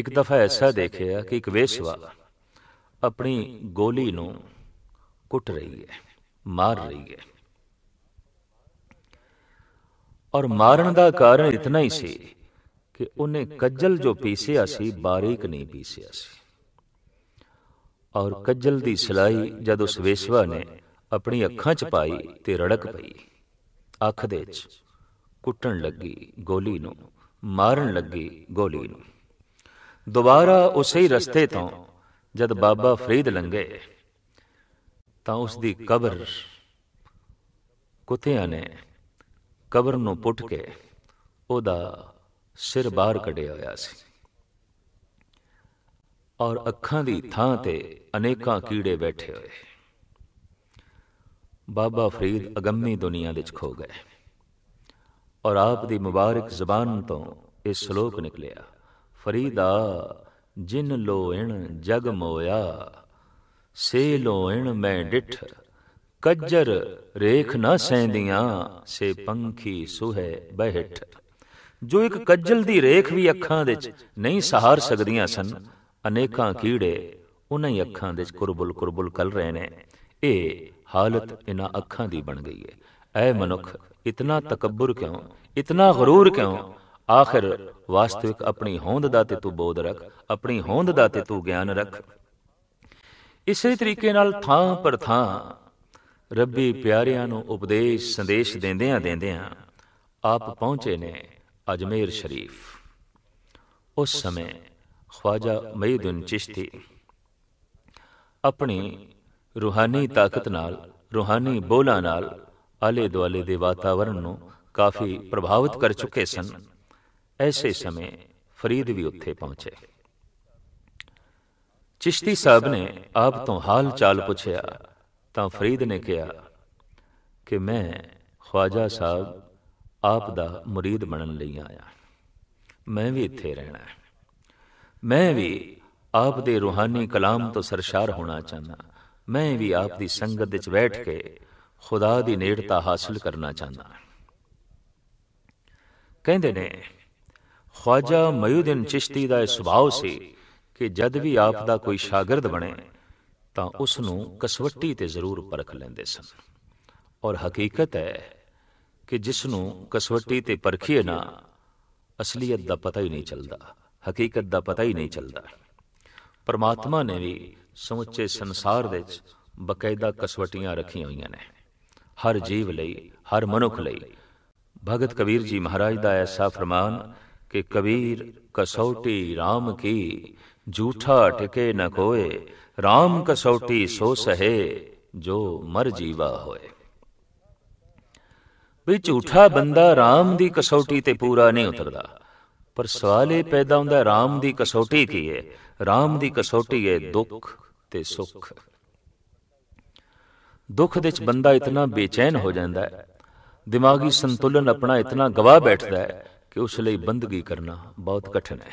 [SPEAKER 1] ਇੱਕ ਦਫਾ ਐਸਾ ਦੇਖਿਆ ਕਿ ਇੱਕ ਵੇਸ਼ਵਾ ਆਪਣੀ ਗੋਲੀ ਨੂੰ ਕੁੱਟ ਰਹੀ ਹੈ ਮਾਰ ਰਹੀ ਹੈ ਔਰ ਮਾਰਨ ਦਾ ਕਾਰਨ ਇਤਨਾ ਹੀ ਸੀ ਕਿ ਉਹਨੇ ਕੱਜਲ ਜੋ ਪੀਸਿਆ ਸੀ ਬਾਰੀਕ ਨਹੀਂ ਪੀਸਿਆ ਸੀ ਔਰ ਕੱਜਲ ਦੀ ਸਲਾਈ ਜਦ ਉਸ ਵੇਸ਼ਵਾ ਨੇ ਆਪਣੀ ਅੱਖਾਂ 'ਚ ਪਾਈ ਤੇ ਰੜਕ ਪਈ ਅੱਖ ਦੇ 'ਚ ਕੁੱਟਣ ਲੱਗੀ ਗੋਲੀ ਨੂੰ ਮਾਰਨ ਲੱਗੀ ਗੋਲੀ ਨੂੰ ਦੁਬਾਰਾ ਉਸੇ ਹੀ ਰਸਤੇ ਤੋਂ ਜਦ ਬਾਬਾ ਫਰੀਦ ਲੰਗੇ ਤਾਂ ਉਸ ਦੀ ਕਬਰ ਕੁੱਤਿਆਂ ਨੇ ਕਬਰ ਨੂੰ ਪੁੱਟ ਕੇ ਉਹਦਾ ਸਿਰ ਬਾਹਰ ਕੱਢਿਆ ਹੋਇਆ ਸੀ ਔਰ ਅੱਖਾਂ ਦੀ ਥਾਂ ਤੇ ਅਨੇਕਾਂ ਕੀੜੇ ਬੈਠੇ ਹੋਏ ਬਾਬਾ ਫਰੀਦ ਅਗੰਮੀ ਦੁਨੀਆ ਵਿੱਚ ਖੋ ਗਏ ਔਰ ਆਪ ਦੀ ਮੁਬਾਰਕ ਜ਼ਬਾਨ ਤੋਂ ਇਹ ਸ਼ਲੋਕ ਨਿਕਲਿਆ ਫਰੀਦਾ ਜਿਨ ਲੋਇਣ ਜਗ ਮੋਇਆ ਸੇ ਲੋਇਣ ਮੈਂ ਡਿਠ ਕੱਜਰ ਰੇਖ ਨਾ ਸੈਂਦੀਆਂ ਸੇ ਪੰਖੀ ਸੁਹੇ ਬਹਿਠ ਜੋ ਇੱਕ ਕੱਜਲ ਦੀ ਰੇਖ ਵੀ ਅੱਖਾਂ ਵਿੱਚ ਨਹੀਂ ਸਹਾਰ ਸਕਦੀਆਂ ਸਨ ਅਨੇਕਾਂ ਕੀੜੇ ਉਹਨਾਂ ਹੀ ਅੱਖਾਂ ਵਿੱਚ ਕੁਰਬਲ ਕੁਰਬਲ ਕਲ ਰਹੇ ਨੇ ਇਹ ਹਾਲਤ ਇਹਨਾਂ ਅੱਖਾਂ ਦੀ ਬਣ ਗਈ ਹੈ ਐ ਮਨੁੱਖ ਇਤਨਾ ਤਕੱਬਰ ਕਿਉਂ ਇਤਨਾ ਗਰੂਰ ਕਿਉਂ ਆਖਰ ਵਾਸਤਵਿਕ ਆਪਣੀ ਹੋਂਦ ਦਾ ਤੇ ਤੂੰ ਬੋਧ ਰੱਖ ਆਪਣੀ ਹੋਂਦ ਦਾ ਤੇ ਤੂੰ ਗਿਆਨ ਰੱਖ ਇਸੇ ਤਰੀਕੇ ਨਾਲ ਥਾਂ ਪਰ ਥਾਂ ਰੱਬੀ ਪਿਆਰਿਆਂ ਨੂੰ ਉਪਦੇਸ਼ ਸੰਦੇਸ਼ ਦਿੰਦਿਆਂ ਦਿੰਦਿਆਂ ਆਪ ਪਹੁੰਚੇ ਨੇ अजमेर शरीफ उस समय ख्वाजा मईदुन चिश्ती ਆਪਣੀ ਰੂਹਾਨੀ ਤਾਕਤ ਨਾਲ ਰੂਹਾਨੀ ਬੋਲਾਂ ਨਾਲ ਆਲੇ ਦੁਆਲੇ ਦੇ ਵਾਤਾਵਰਣ ਨੂੰ ਕਾਫੀ ਪ੍ਰਭਾਵਿਤ ਕਰ ਚੁੱਕੇ ਸਨ ਐਸੇ ਸਮੇਂ ਫਰੀਦ ਵੀ ਉੱਥੇ ਪਹੁੰਚੇ ਚਿਸ਼ਤੀ ਸਾਹਿਬ ਨੇ ਆਪ ਤੋਂ ਹਾਲ ਚਾਲ ਪੁੱਛਿਆ ਤਾਂ ਫਰੀਦ ਨੇ ਕਿਹਾ ਕਿ ਮੈਂ ਖਵਾਜਾ ਸਾਹਿਬ ਆਪ ਦਾ murid ਬਣਨ ਲਈ ਆਇਆ ਮੈਂ ਵੀ ਇੱਥੇ ਰਹਿਣਾ ਹੈ ਮੈਂ ਵੀ ਆਪ ਦੇ ਰੂਹਾਨੀ ਕਲਾਮ ਤੋਂ ਸਰਸ਼ਾਰ ਹੋਣਾ ਚਾਹੁੰਦਾ ਮੈਂ ਵੀ ਆਪ ਦੀ ਸੰਗਤ ਵਿੱਚ ਬੈਠ ਕੇ ਖੁਦਾ ਦੀ ਨੇੜਤਾ ਹਾਸਲ ਕਰਨਾ ਚਾਹੁੰਦਾ ਕਹਿੰਦੇ ਨੇ ਖਵਾਜਾ ਮਯੂਦਨ ਚਿਸ਼ਤੀ ਦਾ ਸੁਭਾਅ ਸੀ ਕਿ ਜਦ ਵੀ ਆਪ ਦਾ ਕੋਈ ਸ਼ਾਗਿਰਦ ਬਣੇ ਤਾਂ ਉਸ ਨੂੰ ਕਸਵੱਟੀ ਤੇ ਜ਼ਰੂਰ ਪਰਖ ਲੈਂਦੇ ਸਨ ਔਰ ਹਕੀਕਤ ਹੈ ਕਿ ਜਿਸ ਨੂੰ ਕਸਵੱਟੀ ਤੇ ਪਰਖੀਏ ਨਾ ਅਸਲੀਅਤ ਦਾ ਪਤਾ ਹੀ ਨਹੀਂ ਚੱਲਦਾ ਹਕੀਕਤ ਦਾ ਪਤਾ ਹੀ ਨਹੀਂ ਚੱਲਦਾ ਪਰਮਾਤਮਾ ਨੇ ਵੀ ਸਮੁੱਚੇ ਸੰਸਾਰ ਦੇ ਵਿੱਚ ਬਕਾਇਦਾ ਕਸਵਟੀਆਂ ਰੱਖੀਆਂ ਹੋਈਆਂ ਨੇ ਹਰ ਜੀਵ ਲਈ ਹਰ ਮਨੁੱਖ ਲਈ ਭਗਤ ਕਬੀਰ ਜੀ ਮਹਾਰਾਜ ਦਾ ਐਸਾ ਫਰਮਾਨ ਕਿ ਕਬੀਰ ਕਸੌਟੀ RAM ਕੀ ਝੂਠਾ ਟਿਕੇ ਨ ਕੋਏ RAM ਕਸੌਟੀ ਸੋ ਸਹੇ ਜੋ ਮਰ ਜੀਵਾ ਹੋਏ ਵੀ ਝੂਠਾ ਬੰਦਾ ਰਾਮ ਦੀ ਕਸੌਟੀ ਤੇ ਪੂਰਾ ਨਹੀਂ ਉਤਰਦਾ ਪਰ ਸਵਾਲ ਇਹ ਪੈਦਾ ਹੁੰਦਾ ਰਾਮ ਦੀ ਕਸੌਟੀ ਕੀ ਹੈ ਰਾਮ ਦੀ ਕਸੌਟੀ ਹੈ ਦੁੱਖ ਤੇ ਸੁੱਖ ਦੁੱਖ ਦੇ ਵਿੱਚ ਬੰਦਾ ਇਤਨਾ ਬੇਚੈਨ ਹੋ ਜਾਂਦਾ ਹੈ ਦਿਮਾਗੀ ਸੰਤੁਲਨ ਆਪਣਾ ਇਤਨਾ ਗਵਾ ਬੈਠਦਾ ਹੈ ਕਿ ਉਸ ਲਈ ਬੰਦਗੀ ਕਰਨਾ ਬਹੁਤ ਕਠਿਨ ਹੈ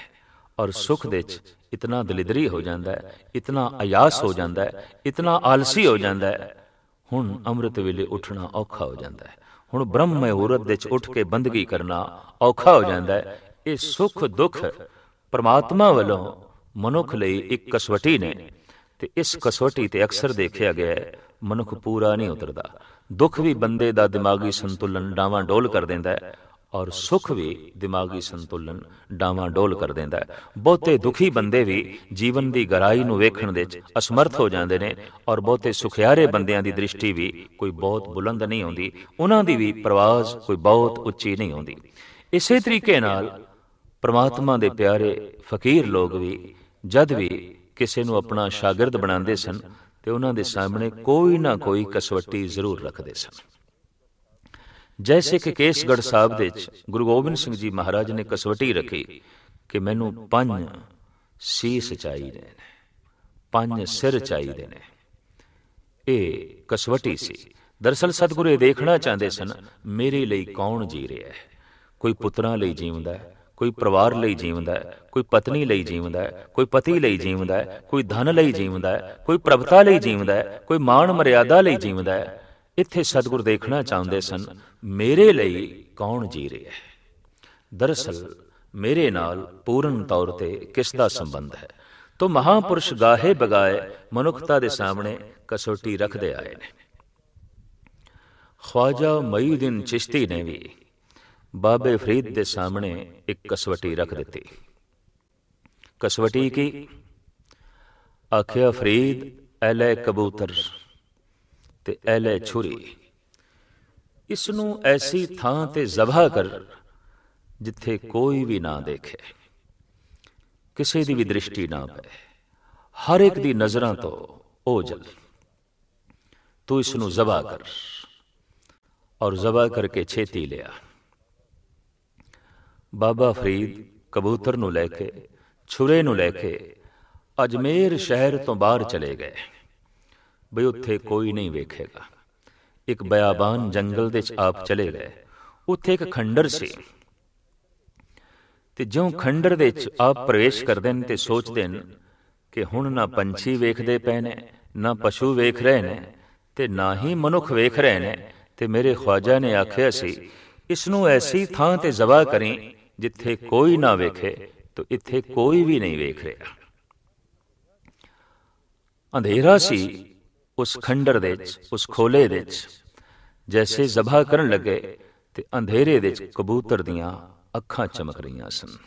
[SPEAKER 1] ਔਰ ਸੁਖ ਦੇ ਵਿੱਚ ਇਤਨਾ ਦਲਿਦਰੀ ਹੋ ਜਾਂਦਾ ਹੈ ਇਤਨਾ ਆਯਾਸ ਹੋ ਜਾਂਦਾ ਹੈ ਇਤਨਾ ਆਲਸੀ ਹੋ ਜਾਂਦਾ ਹੈ ਹੁਣ ਅੰਮ੍ਰਿਤ ਵੇਲੇ ਉੱਠਣਾ ਔਖਾ ਹੋ ਜਾਂਦਾ ਹੈ ਹੁਣ ਬ੍ਰਹਮ ਮਹੂਰਤ ਦੇ ਚ ਉੱਠ ਕੇ ਬੰਦਗੀ ਕਰਨਾ ਔਖਾ ਹੋ ਜਾਂਦਾ ਹੈ ਇਹ ਸੁਖ ਦੁੱਖ ਪਰਮਾਤਮਾ ਵੱਲੋਂ ਮਨੁੱਖ ਲਈ ਇੱਕ ਕਸਵਟੀ ਨੇ ਤੇ ਇਸ ਕਸਵਟੀ ਤੇ ਅਕਸਰ ਦੇਖਿਆ ਗਿਆ ਹੈ ਮਨੁੱਖ ਪੂਰਾ ਨਹੀਂ ਉਤਰਦਾ ਦੁੱਖ ਵੀ ਬੰਦੇ ਦਾ ਦਿਮਾਗੀ ਸੰਤੁਲਨ ਡਾਵਾਂ ਡੋਲ ਕਰ ਦਿੰਦਾ ਹੈ ਔਰ ਸੁਖ ਵੀ ਦਿਮਾਗੀ ਸੰਤੁਲਨ ਡਾਵਾ ਡੋਲ ਕਰ ਦਿੰਦਾ ਹੈ ਬਹੁਤੇ ਦੁਖੀ ਬੰਦੇ ਵੀ ਜੀਵਨ ਦੀ ਗਹਿਰਾਈ ਨੂੰ ਵੇਖਣ ਦੇ ਵਿੱਚ ਅਸਮਰਥ ਹੋ ਜਾਂਦੇ ਨੇ ਔਰ ਬਹੁਤੇ ਸੁਖਿਆਰੇ ਬੰਦਿਆਂ ਦੀ ਦ੍ਰਿਸ਼ਟੀ ਵੀ ਕੋਈ ਬਹੁਤ ਬੁਲੰਦ ਨਹੀਂ ਹੁੰਦੀ ਉਹਨਾਂ ਦੀ ਵੀ ਪ੍ਰਵਾਜ਼ ਕੋਈ ਬਹੁਤ ਉੱਚੀ ਨਹੀਂ ਹੁੰਦੀ ਇਸੇ ਤਰੀਕੇ ਨਾਲ ਪ੍ਰਮਾਤਮਾ ਦੇ ਪਿਆਰੇ ਫਕੀਰ ਲੋਕ ਵੀ ਜਦ ਵੀ ਕਿਸੇ ਨੂੰ ਆਪਣਾ ਸ਼ਾਗਿਰਦ ਬਣਾਉਂਦੇ ਸਨ ਤੇ ਉਹਨਾਂ ਦੇ ਸਾਹਮਣੇ ਕੋਈ ਨਾ ਕੋਈ ਕਸਵੱਟੀ ਜ਼ਰੂਰ ਰੱਖਦੇ ਸਨ ਜੈ ਸਿੱਖ ਕੇਸਗੜ ਸਾਹਿਬ ਦੇ ਵਿੱਚ ਗੁਰੂ ਗੋਬਿੰਦ ਸਿੰਘ ਜੀ ਮਹਾਰਾਜ ਨੇ ਕਸਵਟੀ ਰੱਖੀ ਕਿ ਮੈਨੂੰ ਪੰਜ ਸੀਸ ਚਾਹੀਦੇ ਨੇ ਪੰਜ ਸਿਰ ਚਾਹੀਦੇ ਨੇ ਇਹ ਕਸਵਟੀ ਸੀ ਦਰਸਲ ਸਤਿਗੁਰੂ ਇਹ ਦੇਖਣਾ ਚਾਹੁੰਦੇ ਸਨ ਮੇਰੇ ਲਈ ਕੌਣ ਜੀ ਰਿਹਾ ਹੈ ਕੋਈ ਪੁੱਤਰਾਂ ਲਈ ਜੀਵਦਾ ਹੈ ਕੋਈ ਪਰਿਵਾਰ ਲਈ ਜੀਵਦਾ ਹੈ ਕੋਈ ਪਤਨੀ ਲਈ ਜੀਵਦਾ ਹੈ ਕੋਈ ਪਤੀ ਲਈ ਜੀਵਦਾ ਹੈ ਕੋਈ ਧਨ ਲਈ ਜੀਵਦਾ ਹੈ ਕੋਈ ਪ੍ਰਭਤਾ ਲਈ ਜੀਵਦਾ ਹੈ ਕੋਈ ਮਾਣ ਮਰਿਆਦਾ ਲਈ ਜੀਵਦਾ ਹੈ ਇੱਥੇ ਸਤਿਗੁਰ ਦੇਖਣਾ ਚਾਹੁੰਦੇ ਸਨ ਮੇਰੇ ਲਈ ਕੌਣ ਜੀ ਰਿਹਾ ਹੈ ਦਰਸਲ ਮੇਰੇ ਨਾਲ ਪੂਰਨ ਤੌਰ ਤੇ ਕਿਸ ਦਾ ਸੰਬੰਧ ਹੈ ਤੋ ਮਹਾਪੁਰਸ਼ ਗਾਹੇ ਬਗਾਏ ਮਨੁੱਖਤਾ ਦੇ ਸਾਹਮਣੇ ਕਸੋਟੀ ਰੱਖਦੇ ਆਏ ਨੇ ਖਵਾਜਾ ਮਈਉਦੀਨ ਚਿਸ਼ਤੀ ਨੇ ਵੀ ਬਾਬੇ ਫਰੀਦ ਦੇ ਸਾਹਮਣੇ ਇੱਕ ਕਸਵਟੀ ਰੱਖ ਦਿੱਤੀ ਕਸਵਟੀ ਕੀ ਆਖਿਆ ਫਰੀਦ ਐਲੇ ਕਬੂਤਰ ਤੇ ਐਲੇ ਛੁਰੀ ਇਸ ਨੂੰ ਐਸੀ ਥਾਂ ਤੇ ਜ਼ਬਾਹ ਕਰ ਜਿੱਥੇ ਕੋਈ ਵੀ ਨਾ ਦੇਖੇ ਕਿਸੇ ਦੀ ਵੀ ਦ੍ਰਿਸ਼ਟੀ ਨਾ ਪਏ ਹਰ ਇੱਕ ਦੀ ਨਜ਼ਰਾਂ ਤੋਂ ਓਝਲ ਤੂੰ ਇਸ ਨੂੰ ਜ਼ਬਾਹ ਕਰ ਔਰ ਜ਼ਬਾਹ ਕਰਕੇ ਛੇਤੀ ਲਿਆ ਬਾਬਾ ਫਰੀਦ ਕਬੂਤਰ ਨੂੰ ਲੈ ਕੇ ਛੁਰੇ ਨੂੰ ਲੈ ਕੇ ਅਜਮੇਰ ਸ਼ਹਿਰ ਤੋਂ ਬਾਹਰ ਚਲੇ ਗਏ ਬਈ ਉੱਥੇ ਕੋਈ ਨਹੀਂ ਵੇਖੇਗਾ ਇੱਕ ਬਿਆਬਾਨ ਜੰਗਲ ਦੇ ਵਿੱਚ ਆਪ ਚਲੇ ਗਏ ਉੱਥੇ ਇੱਕ ਖੰਡਰ ਸੀ ਤੇ ਜਿਉਂ ਖੰਡਰ ਦੇ ਵਿੱਚ ਆਪ ਪ੍ਰਵੇਸ਼ ਕਰਦੇ ਨੇ ਤੇ ਸੋਚਦੇ ਨੇ ਕਿ ਹੁਣ ਨਾ ਪੰਛੀ ਵੇਖਦੇ ਪਏ ਨੇ ਨਾ ਪਸ਼ੂ ਵੇਖ ਰਹੇ ਨੇ ਤੇ ਨਾ ਹੀ ਮਨੁੱਖ ਵੇਖ ਰਹੇ ਨੇ ਤੇ ਮੇਰੇ ਖਵਾਜਾ ਨੇ ਆਖਿਆ ਸੀ ਇਸ ਨੂੰ ਐਸੀ ਥਾਂ ਤੇ ਜ਼ਬਾ ਕਰੀ ਜਿੱਥੇ ਕੋਈ ਨਾ ਵੇਖੇ ਤੋ ਇੱਥੇ ਕੋਈ ਵੀ ਨਹੀਂ ਵੇਖ ਰਿਹਾ ਅੰਧੇਰਾ ਸੀ ਉਸ ਖੰਡਰ ਦੇ ਵਿੱਚ ਉਸ ਖੋਲੇ ਦੇ ਵਿੱਚ ਜੈਸੇ ਜ਼ਬਾਹ ਕਰਨ ਲੱਗੇ ਤੇ ਅੰਧੇਰੇ ਦੇ ਵਿੱਚ ਕਬੂਤਰ ਦੀਆਂ ਅੱਖਾਂ ਚਮਕ ਰਹੀਆਂ ਸਨ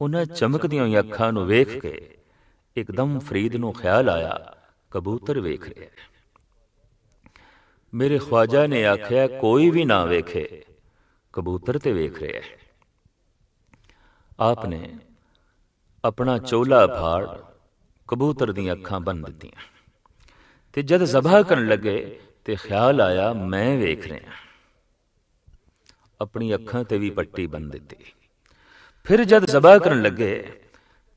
[SPEAKER 1] ਉਹਨਾਂ ਚਮਕਦੀਆਂ ਹੋਈਆਂ ਅੱਖਾਂ ਨੂੰ ਵੇਖ ਕੇ ਇੱਕਦਮ ਫਰੀਦ ਨੂੰ ਖਿਆਲ ਆਇਆ ਕਬੂਤਰ ਵੇਖ ਰਿਹਾ ਹੈ ਮੇਰੇ ਖਵਾਜਾ ਨੇ ਆਖਿਆ ਕੋਈ ਵੀ ਨਾ ਵੇਖੇ ਕਬੂਤਰ ਤੇ ਵੇਖ ਰਿਹਾ ਹੈ ਆਪਨੇ ਆਪਣਾ ਚੋਲਾ ਭਾੜ ਕਬੂਤਰ ਦੀਆਂ ਅੱਖਾਂ ਬੰਨ ਦਿੱਤੀਆਂ ਤੇ ਜਦ ਜ਼ਬਹ ਕਰਨ ਲੱਗੇ ਤੇ ਖਿਆਲ ਆਇਆ ਮੈਂ ਵੇਖ ਰਿਹਾ ਆਪਣੀ ਅੱਖਾਂ ਤੇ ਵੀ ਪੱਟੀ ਬੰਨ ਦਿੱਤੀ ਫਿਰ ਜਦ ਜ਼ਬਹ ਕਰਨ ਲੱਗੇ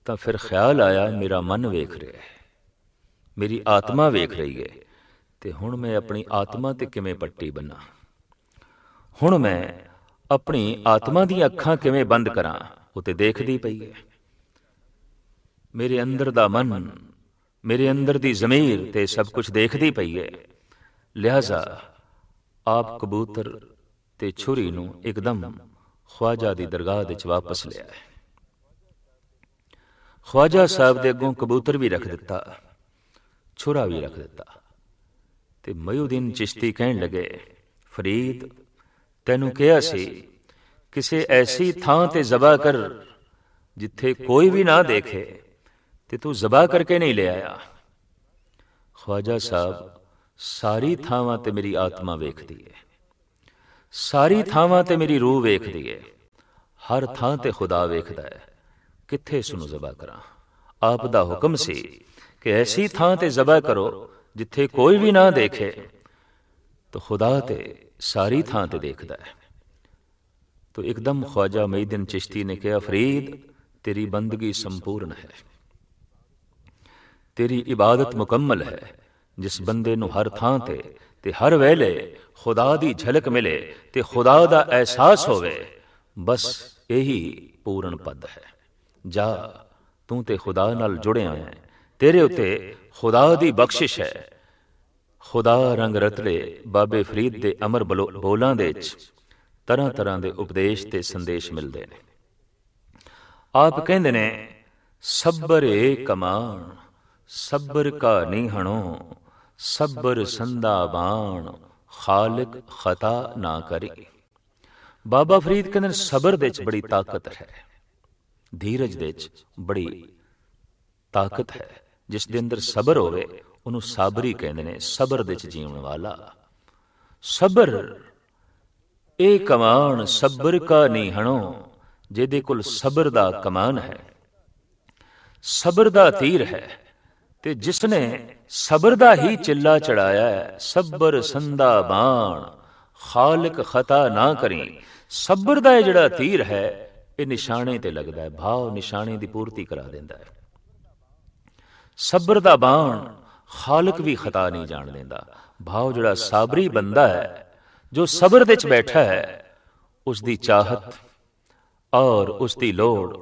[SPEAKER 1] ਤਾਂ ਫਿਰ ਖਿਆਲ ਆਇਆ ਮੇਰਾ ਮਨ ਵੇਖ ਰਿਹਾ ਹੈ ਮੇਰੀ ਆਤਮਾ ਵੇਖ ਰਹੀ ਹੈ ਤੇ ਹੁਣ ਮੈਂ ਆਪਣੀ ਆਤਮਾ ਤੇ ਕਿਵੇਂ ਪੱਟੀ ਬੰਨਾਂ ਹੁਣ ਮੈਂ ਆਪਣੀ ਆਤਮਾ ਦੀਆਂ ਅੱਖਾਂ ਕਿਵੇਂ ਬੰਦ ਕਰਾਂ ਉਹ ਤੇ ਦੇਖਦੀ ਪਈ ਹੈ ਮੇਰੇ ਅੰਦਰ ਦਾ ਮਨ ਮੇਰੇ ਅੰਦਰ ਦੀ ਜ਼ਮੀਰ ਤੇ ਸਭ ਕੁਝ ਦੇਖਦੀ ਪਈ ਹੈ ਲਿਹਾਜ਼ਾ ਆਪ ਕਬੂਤਰ ਤੇ ਛੁਰੀ ਨੂੰ ਇੱਕਦਮ ਖਵਾਜਾ ਦੀ ਦਰਗਾਹ ਦੇ ਚ ਵਾਪਸ ਲਿਆ ਖਵਾਜਾ ਸਾਹਿਬ ਦੇ ਅੱਗੋਂ ਕਬੂਤਰ ਵੀ ਰੱਖ ਦਿੱਤਾ ਛੁਰਾ ਵੀ ਰੱਖ ਦਿੱਤਾ ਤੇ ਮਯੂਦੀਨ ਚਿਸ਼ਤੀ ਕਹਿਣ ਲੱਗੇ ਫਰੀਦ ਤੈਨੂੰ ਕਿਹਾ ਸੀ ਕਿਸੇ ਐਸੀ ਥਾਂ ਤੇ ਜ਼ਬਾ ਕਰ ਜਿੱਥੇ ਕੋਈ ਵੀ ਨਾ ਦੇਖੇ ਤੇ ਤੂੰ ਜ਼ਬਾ ਕਰਕੇ ਨਹੀਂ ਲੈ ਆਇਆ ਖਵਾਜਾ ਸਾਹਿਬ ਸਾਰੀ ਥਾਵਾਂ ਤੇ ਮੇਰੀ ਆਤਮਾ ਵੇਖਦੀ ਹੈ ਸਾਰੀ ਥਾਵਾਂ ਤੇ ਮੇਰੀ ਰੂਹ ਵੇਖਦੀ ਹੈ ਹਰ ਥਾਂ ਤੇ ਖੁਦਾ ਵੇਖਦਾ ਹੈ ਕਿੱਥੇ ਇਸ ਨੂੰ ਜ਼ਬਾ ਕਰਾਂ ਆਪ ਦਾ ਹੁਕਮ ਸੀ ਕਿ ਐਸੀ ਥਾਂ ਤੇ ਜ਼ਬਾ ਕਰੋ ਜਿੱਥੇ ਕੋਈ ਵੀ ਨਾ ਦੇਖੇ ਤਾਂ ਖੁਦਾ ਤੇ ਸਾਰੀ ਥਾਂ ਤੇ ਦੇਖਦਾ ਹੈ ਤੋ ਇੱਕਦਮ ਖਵਾਜਾ ਮੈਦਨ ਚਿਸ਼ਤੀ ਨੇ ਕਿਹਾ ਫਰੀਦ ਤੇਰੀ ਬੰਦਗੀ ਸੰਪੂਰਨ ਹੈ ਤੇਰੀ ਇਬਾਦਤ ਮੁਕੰਮਲ ਹੈ ਜਿਸ ਬੰਦੇ ਨੂੰ ਹਰ ਥਾਂ ਤੇ ਤੇ ਹਰ ਵੇਲੇ ਖੁਦਾ ਦੀ ਝਲਕ ਮਿਲੇ ਤੇ ਖੁਦਾ ਦਾ ਅਹਿਸਾਸ ਹੋਵੇ ਬਸ ਇਹੀ ਪੂਰਨ ਪਦ ਹੈ ਜਾ ਤੂੰ ਤੇ ਖੁਦਾ ਨਾਲ ਜੁੜਿਆ ਹੈ ਤੇਰੇ ਉਤੇ ਖੁਦਾ ਦੀ ਬਖਸ਼ਿਸ਼ ਹੈ ਖੁਦਾ ਰੰਗ ਰਤਲੇ ਬਾਬੇ ਫਰੀਦ ਦੇ ਅਮਰ ਬੋਲਾਂ ਦੇ ਵਿੱਚ ਤਰ੍ਹਾਂ ਤਰ੍ਹਾਂ ਦੇ ਉਪਦੇਸ਼ ਤੇ ਸੰਦੇਸ਼ ਮਿਲਦੇ ਨੇ ਆਪ ਕਹਿੰਦੇ ਨੇ ਸਬਰੇ ਏ ਕਮਾਨ ਸਬਰ ਕਾ ਨਹੀਂ ਹਣੋ ਸਬਰ ਸੰਦਾ ਬਾਣ ਖਾਲਕ ਖਤਾ ਨਾ ਕਰੇ ਬਾਬਾ ਫਰੀਦ ਕਹਿੰਦੇ ਸਬਰ ਦੇ ਵਿੱਚ ਬੜੀ ਤਾਕਤ ਹੈ ਧੀਰਜ ਦੇ ਵਿੱਚ ਬੜੀ ਤਾਕਤ ਹੈ ਜਿਸ ਦੇ ਅੰਦਰ ਸਬਰ ਹੋਵੇ ਉਹਨੂੰ ਸਾਬਰੀ ਕਹਿੰਦੇ ਨੇ ਸਬਰ ਦੇ ਵਿੱਚ ਜੀਵਣ ਵਾਲਾ ਸਬਰ ਇਹ ਕਮਾਨ ਸਬਰ ਕਾ ਨਹੀਂ ਹਣੋ ਜਿਹਦੇ ਕੋਲ ਸਬਰ ਦਾ ਕਮਾਨ ਹੈ ਸਬਰ ਦਾ ਤੀਰ ਹੈ ਤੇ ਜਿਸ ਨੇ ਸਬਰ ਦਾ ਹੀ ਚਿੱਲਾ ਚੜਾਇਆ ਸਬਰ ਸੰਦਾ ਬਾਣ ਖਾਲਕ ਖਤਾ ਨਾ ਕਰੀ ਸਬਰ ਦਾ ਇਹ ਜਿਹੜਾ ਤੀਰ ਹੈ ਇਹ ਨਿਸ਼ਾਨੇ ਤੇ ਲੱਗਦਾ ਹੈ ਭਾਵ ਨਿਸ਼ਾਨੇ ਦੀ ਪੂਰਤੀ ਕਰਾ ਦਿੰਦਾ ਹੈ ਸਬਰ ਦਾ ਬਾਣ ਖਾਲਕ ਵੀ ਖਤਾ ਨਹੀਂ ਜਾਣ ਦਿੰਦਾ ਭਾਵ ਜਿਹੜਾ ਸਾਬਰੀ ਬੰਦਾ ਹੈ ਜੋ ਸਬਰ ਦੇ ਵਿੱਚ ਬੈਠਾ ਹੈ ਉਸ ਦੀ ਚਾਹਤ ਔਰ ਉਸ ਦੀ ਲੋੜ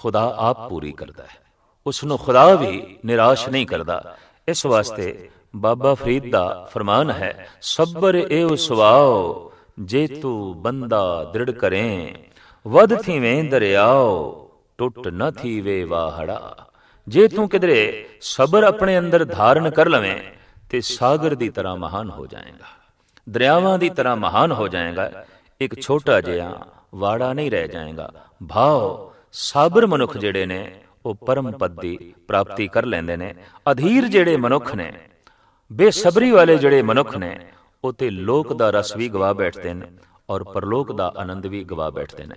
[SPEAKER 1] ਖੁਦਾ ਆਪ ਪੂਰੀ ਕਰਦਾ ਹੈ ਉਸ ਨੂੰ ਖੁਦਾ ਵੀ ਨਿਰਾਸ਼ ਨਹੀਂ ਕਰਦਾ ਇਸ ਵਾਸਤੇ ਬਾਬਾ ਫਰੀਦ ਦਾ ਫਰਮਾਨ ਹੈ ਸਬਰ ਇਹ ਉਸਵਾਓ ਜੇ ਤੂੰ ਬੰਦਾ ਦ੍ਰਿੜ ਕਰੇ ਵਧ ਥੀਵੇਂ ਦਰਿਆਓ ਟੁੱਟ ਨਾ ਥੀਵੇ ਵਾਹੜਾ ਜੇ ਤੂੰ ਕਿਧਰੇ ਸਬਰ ਆਪਣੇ ਅੰਦਰ ਧਾਰਨ ਕਰ ਲਵੇਂ ਤੇ ਸਾਗਰ ਦੀ ਤਰ੍ਹਾਂ ਮਹਾਨ ਹੋ ਜਾਏਗਾ ਦਰਿਆਵਾਂ ਦੀ ਤਰ੍ਹਾਂ ਮਹਾਨ ਹੋ ਜਾਏਗਾ ਇੱਕ ਛੋਟਾ ਜਿਹਾ ਵਾੜਾ ਨਹੀਂ ਰਹਿ ਜਾਏਗਾ ਭਾਉ ਸਬਰ ਮਨੁੱਖ ਜਿਹੜੇ ਨੇ ਉਹ ਪਰਮ ਪਦ ਦੀ ਪ੍ਰਾਪਤੀ ਕਰ ਲੈਂਦੇ ਨੇ ਅਧੀਰ ਜਿਹੜੇ ਮਨੁੱਖ ਨੇ ਬੇਸਬਰੀ ਵਾਲੇ ਜਿਹੜੇ ਮਨੁੱਖ ਨੇ ਉਹ ਤੇ ਲੋਕ ਦਾ ਰਸ ਵੀ ਗਵਾ ਬੈਠਦੇ ਨੇ ਔਰ ਪਰਲੋਕ ਦਾ ਆਨੰਦ ਵੀ ਗਵਾ ਬੈਠਦੇ ਨੇ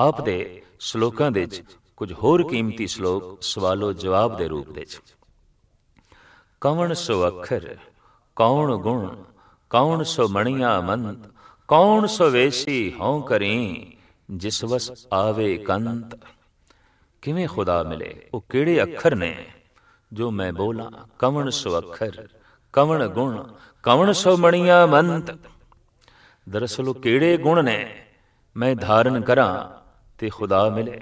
[SPEAKER 1] ਆਪ ਦੇ ਸ਼ਲੋਕਾਂ ਦੇ ਵਿੱਚ ਕੁਝ ਹੋਰ ਕੀਮਤੀ ਸ਼ਲੋਕ ਸਵਾਲੋ ਜਵਾਬ ਦੇ ਰੂਪ ਦੇ ਵਿੱਚ ਕਵਣ ਸੋ ਅੱਖਰ ਕੌਣ ਗੁਣ ਕੌਣ ਸੋ ਮਣੀਆਂ ਮੰਤ ਕੌਣ ਸੋ ਵੇਸੀ ਹਉ ਕਰੀ ਜਿਸ ਵਸ ਆਵੇ ਕੰਤ ਕਿਵੇਂ ਖੁਦਾ ਮਿਲੇ ਉਹ ਕਿਹੜੇ ਅੱਖਰ ਨੇ ਜੋ ਮੈਂ ਬੋਲਾਂ ਕਵਣ ਸੋ ਅੱਖਰ ਕਵਣ ਗੁਣ ਕਵਣ ਸੋ ਮਣੀਆਂ ਮੰਤ ਦਰਸਲ ਉਹ ਕਿਹੜੇ ਗੁਣ ਨੇ ਮੈਂ ਧਾਰਨ ਕਰਾਂ ਤੇ ਖੁਦਾ ਮਿਲੇ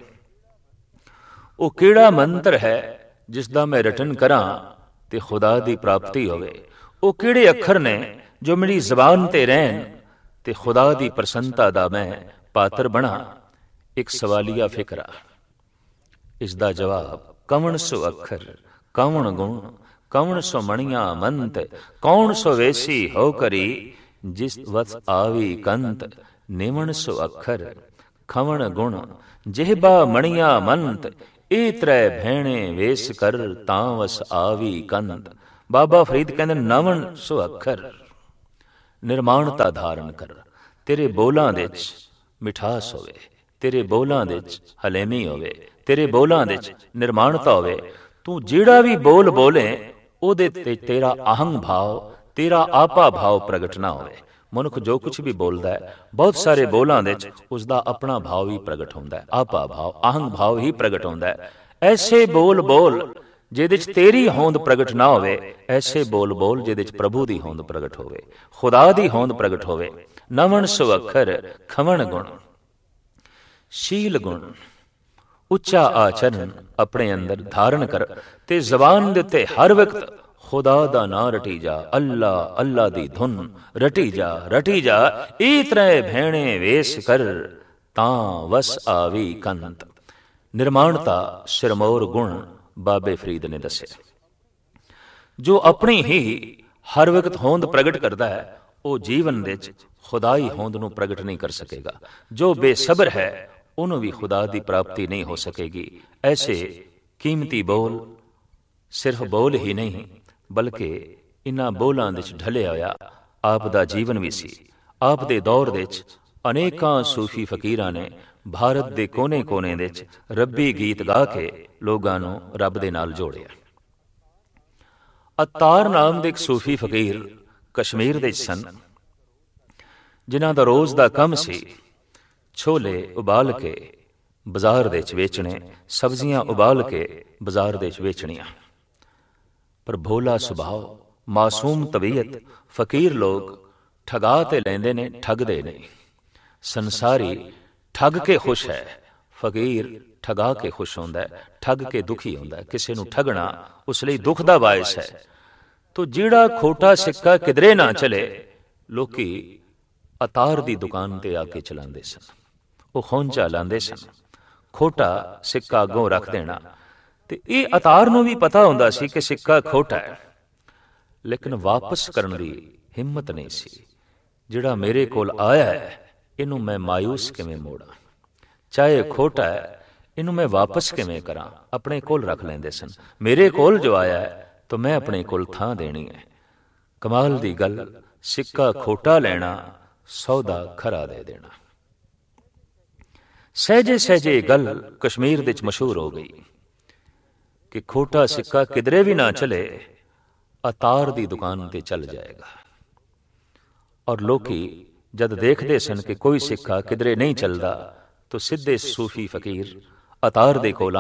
[SPEAKER 1] ਉਹ ਕਿਹੜਾ ਮੰਤਰ ਹੈ ਜਿਸ ਦਾ ਮੈਂ ਰਟਨ ਕਰਾਂ ਤੇ ਖੁਦਾ ਦੀ ਪ੍ਰਾਪਤੀ ਹੋਵੇ ਉਹ ਕਿਹੜੇ ਅੱਖਰ ਨੇ ਜੋ ਮੇਰੀ ਜ਼ਬਾਨ ਤੇ ਰਹਿਣ ਤੇ ਖੁਦਾ ਦੀ ਪ੍ਰਸੰਤਾ ਦਾ ਮੈਂ ਪਾਤਰ ਬਣਾ ਇੱਕ ਸਵਾਲੀਆ ਫਿਕਰਾ ਇਸ ਦਾ ਜਵਾਬ ਕਵਣ ਸੋ ਅੱਖਰ ਕਵਣ ਗੁਣ ਕਵਣ ਸੋ ਮਣੀਆਂ ਮੰਤ ਕੌਣ ਸੋ ਵੇਸੀ ਹੋ ਕਰੀ ਜਿਸ ਵਸ ਆਵੀ ਕੰਤ ਨਿਵਣ ਸੋ ਅੱਖਰ ਖਵਣ ਗੁਣ ਜਿਹਬਾ ਮਣੀਆਂ ਮੰਤ ਇਹ ਤ੍ਰੈ ਭੈਣੇ ਵੇਸ ਕਰ ਤਾਂ ਵਸ ਆਵੀ ਕੰਤ ਬਾਬਾ ਫਰੀਦ ਕਹਿੰਦੇ ਨਵਣ ਸੋ ਅੱਖਰ ਨਿਰਮਾਣਤਾ ਧਾਰਨ ਕਰ ਤੇਰੇ ਬੋਲਾਂ ਦੇ ਵਿੱਚ ਮਿਠਾਸ ਹੋਵੇ ਤੇਰੇ ਬੋਲਾਂ ਦੇ ਵਿੱਚ ਹਲੇਮੀ ਹੋਵੇ ਤੇਰੇ ਬੋਲਾਂ ਦੇ ਨਿਰਮਾਣਤਾ ਹੋਵੇ ਤੂੰ ਜਿਹੜਾ ਵੀ ਬੋਲ ਬੋਲੇ ਉਹਦੇ ਤੇ ਤੇਰਾ ਅਹੰਗ ਭਾਵ ਤੇਰਾ ਆਪਾ ਭਾਵ ਪ੍ਰਗਟਣਾ ਹੋਵੇ ਮਨੁੱਖ ਜੋ ਕੁਝ ਵੀ ਬੋਲਦਾ ਹੈ ਬਹੁਤ ਸਾਰੇ ਬੋਲਾਂ ਦੇ ਉਸ ਦਾ ਆਪਣਾ ਭਾਵ ਹੀ ਪ੍ਰਗਟ ਹੁੰਦਾ ਹੈ ਆਪਾ ਭਾਵ ਅਹੰਗ ਭਾਵ ਹੀ ਪ੍ਰਗਟ ਹੁੰਦਾ ਹੈ ਐਸੇ ਬੋਲ ਬੋਲ ਜਿਹਦੇ ਵਿੱਚ ਤੇਰੀ ਹੋਂਦ ਪ੍ਰਗਟ ਨਾ ਹੋਵੇ ਐਸੇ ਬੋਲ ਬੋਲ ਜਿਹਦੇ ਵਿੱਚ ਪ੍ਰਭੂ ਦੀ ਹੋਂਦ ਪ੍ਰਗਟ ਹੋਵੇ ਖੁਦਾ ਦੀ ਹੋਂਦ ਪ੍ਰਗਟ ਹੋਵੇ ਨਵਣ ਸੁਵਖਰ ਖਵਣ ਗੁਣ ਸ਼ੀਲ ਗੁਣ ਉੱਚਾ ਆਚਰਨ ਆਪਣੇ ਅੰਦਰ ਧਾਰਨ ਕਰ ਤੇ ਜ਼ਬਾਨ ਦੇ ਉੱਤੇ ਹਰ ਵਕਤ ਖੁਦਾ ਦਾ ਨਾਮ ਰਟੀ ਜਾ ਅੱਲਾ ਅੱਲਾ ਦੀ ਧੁਨ ਰਟੀ ਜਾ ਰਟੀ ਜਾ ਇਹ ਤਰ੍ਹਾਂ ਭੈਣੇ ਵੇਸ ਕਰ ਤਾਂ ਵਸ ਆਵੀ ਕੰਤ ਨਿਰਮਾਣਤਾ ਸ਼ਰਮੌਰ ਗੁਣ ਬਾਬੇ ਫਰੀਦ ਨੇ ਦੱਸਿਆ ਜੋ ਆਪਣੀ ਹੀ ਹਰ ਵਕਤ ਹੋਂਦ ਪ੍ਰਗਟ ਕਰਦਾ ਹੈ ਉਹ ਜੀਵਨ ਵਿੱਚ ਖੁਦਾਈ ਹੋਂਦ ਨੂੰ ਪ੍ਰਗਟ ਨਹੀਂ ਕਰ ਸਕੇਗਾ ਜੋ ਬੇਸਬਰ ਹੈ ਉਹਨੂੰ ਵੀ ਖੁਦਾ ਦੀ ਪ੍ਰਾਪਤੀ ਨਹੀਂ ਹੋ ਸਕੇਗੀ ਐਸੇ ਕੀਮਤੀ ਬੋਲ ਸਿਰਫ ਬੋਲ ਹੀ ਨਹੀਂ ਬਲਕਿ ਇਨ੍ਹਾਂ ਬੋਲਾਂ ਦੇ ਵਿੱਚ ਢਲਿਆ ਹੋਇਆ ਆਪ ਦਾ ਜੀਵਨ ਵੀ ਸੀ ਆਪ ਦੇ ਦੌਰ ਦੇ ਵਿੱਚ ਅਨੇਕਾਂ ਸੂਫੀ ਫਕੀਰਾਂ ਨੇ ਭਾਰਤ ਦੇ ਕੋਨੇ-ਕੋਨੇ ਦੇ ਵਿੱਚ ਰੱਬੀ ਗੀਤ ਗਾ ਕੇ ਲੋਕਾਂ ਨੂੰ ਰੱਬ ਦੇ ਨਾਲ ਜੋੜਿਆ ਅਤਾਰ ਨਾਮ ਦੇ ਇੱਕ ਸੂਫੀ ਫਕੀਰ ਕਸ਼ਮੀਰ ਦੇ ਸਨ ਜਿਨ੍ਹਾਂ ਦਾ ਰੋਜ਼ ਦਾ ਕੰਮ ਸੀ ਛੋਲੇ ਉਬਾਲ ਕੇ ਬਾਜ਼ਾਰ ਦੇ ਵਿੱਚ ਵੇਚਣੇ ਸਬਜ਼ੀਆਂ ਉਬਾਲ ਕੇ ਬਾਜ਼ਾਰ ਦੇ ਵਿੱਚ ਵੇਚਣੀਆਂ ਪਰ ਭੋਲਾ ਸੁਭਾਅ ਮਾਸੂਮ ਤਬੀਅਤ ਫਕੀਰ ਲੋਕ ਠਗਾ ਤੇ ਲੈਂਦੇ ਨੇ ਠਗਦੇ ਨਹੀਂ ਸੰਸਾਰੀ ਠੱਗ ਕੇ ਖੁਸ਼ ਹੈ ਫਕੀਰ ਠਗਾ ਕੇ ਖੁਸ਼ ਹੁੰਦਾ ਹੈ ਠੱਗ ਕੇ ਦੁਖੀ ਹੁੰਦਾ ਹੈ ਕਿਸੇ ਨੂੰ ਠਗਣਾ ਉਸ ਲਈ ਦੁੱਖ ਦਾ ਵਾਇਸ ਹੈ ਤੋ ਜਿਹੜਾ ਖੋਟਾ ਸਿੱਕਾ ਕਿਧਰੇ ਨਾ ਚਲੇ ਲੋਕੀ ਅਤਾਰ ਦੀ ਦੁਕਾਨ ਤੇ ਆ ਕੇ ਚਲਾਉਂਦੇ ਸਨ ਉਹ ਖੋਂਚਾ ਲਾਂਦੇ ਸਨ ਖੋਟਾ ਸਿੱਕਾ ਅੱਗੋਂ ਰੱਖ ਦੇਣਾ ਤੇ ਇਹ ਅਤਾਰ ਨੂੰ ਵੀ ਪਤਾ ਹੁੰਦਾ ਸੀ ਕਿ ਸਿੱਕਾ ਖੋਟਾ ਹੈ ਲੇਕਿਨ ਵਾਪਸ ਕਰਨ ਦੀ ਹਿੰਮਤ ਨਹੀਂ ਸੀ ਜਿਹੜਾ ਮੇਰੇ ਕੋਲ ਆਇਆ ਹੈ ਇਹਨੂੰ ਮੈਂ ਮਾਇੂਸ ਕਿਵੇਂ ਮੋੜਾਂ ਚਾਹੇ ਖੋਟਾ ਹੈ ਇਹਨੂੰ ਮੈਂ ਵਾਪਸ ਕਿਵੇਂ ਕਰਾਂ ਆਪਣੇ ਕੋਲ ਰੱਖ ਲੈਂਦੇ ਸਨ ਮੇਰੇ ਕੋਲ ਜੋ ਆਇਆ ਹੈ ਤਾਂ ਮੈਂ ਆਪਣੇ ਕੋਲ ਥਾਂ ਦੇਣੀ ਹੈ ਕਮਾਲ ਦੀ ਗੱਲ ਸਿੱਕਾ ਖੋਟਾ ਲੈਣਾ ਸੌਦਾ ਖਰਾ ਦੇ ਦੇਣਾ ਸਹਿਜੇ ਸਹਿਜੇ ਗੱਲ ਕਸ਼ਮੀਰ ਦੇ ਵਿੱਚ ਮਸ਼ਹੂਰ ਹੋ ਗਈ ਕਿ ਖੋਟਾ ਸਿੱਕਾ ਕਿਧਰੇ ਵੀ ਨਾ ਚਲੇ ਅਤਾਰ ਦੀ ਦੁਕਾਨ ਤੇ ਚੱਲ ਜਾਏਗਾ ਔਰ ਲੋਕੀ ਜਦ ਦੇਖਦੇ ਸਨ ਕਿ ਕੋਈ ਸਿੱਕਾ ਕਿਧਰੇ ਨਹੀਂ ਚੱਲਦਾ ਤਾਂ ਸਿੱਧੇ ਸੂਫੀ ਫਕੀਰ ਅਤਾਰ ਦੇ ਕੋਲ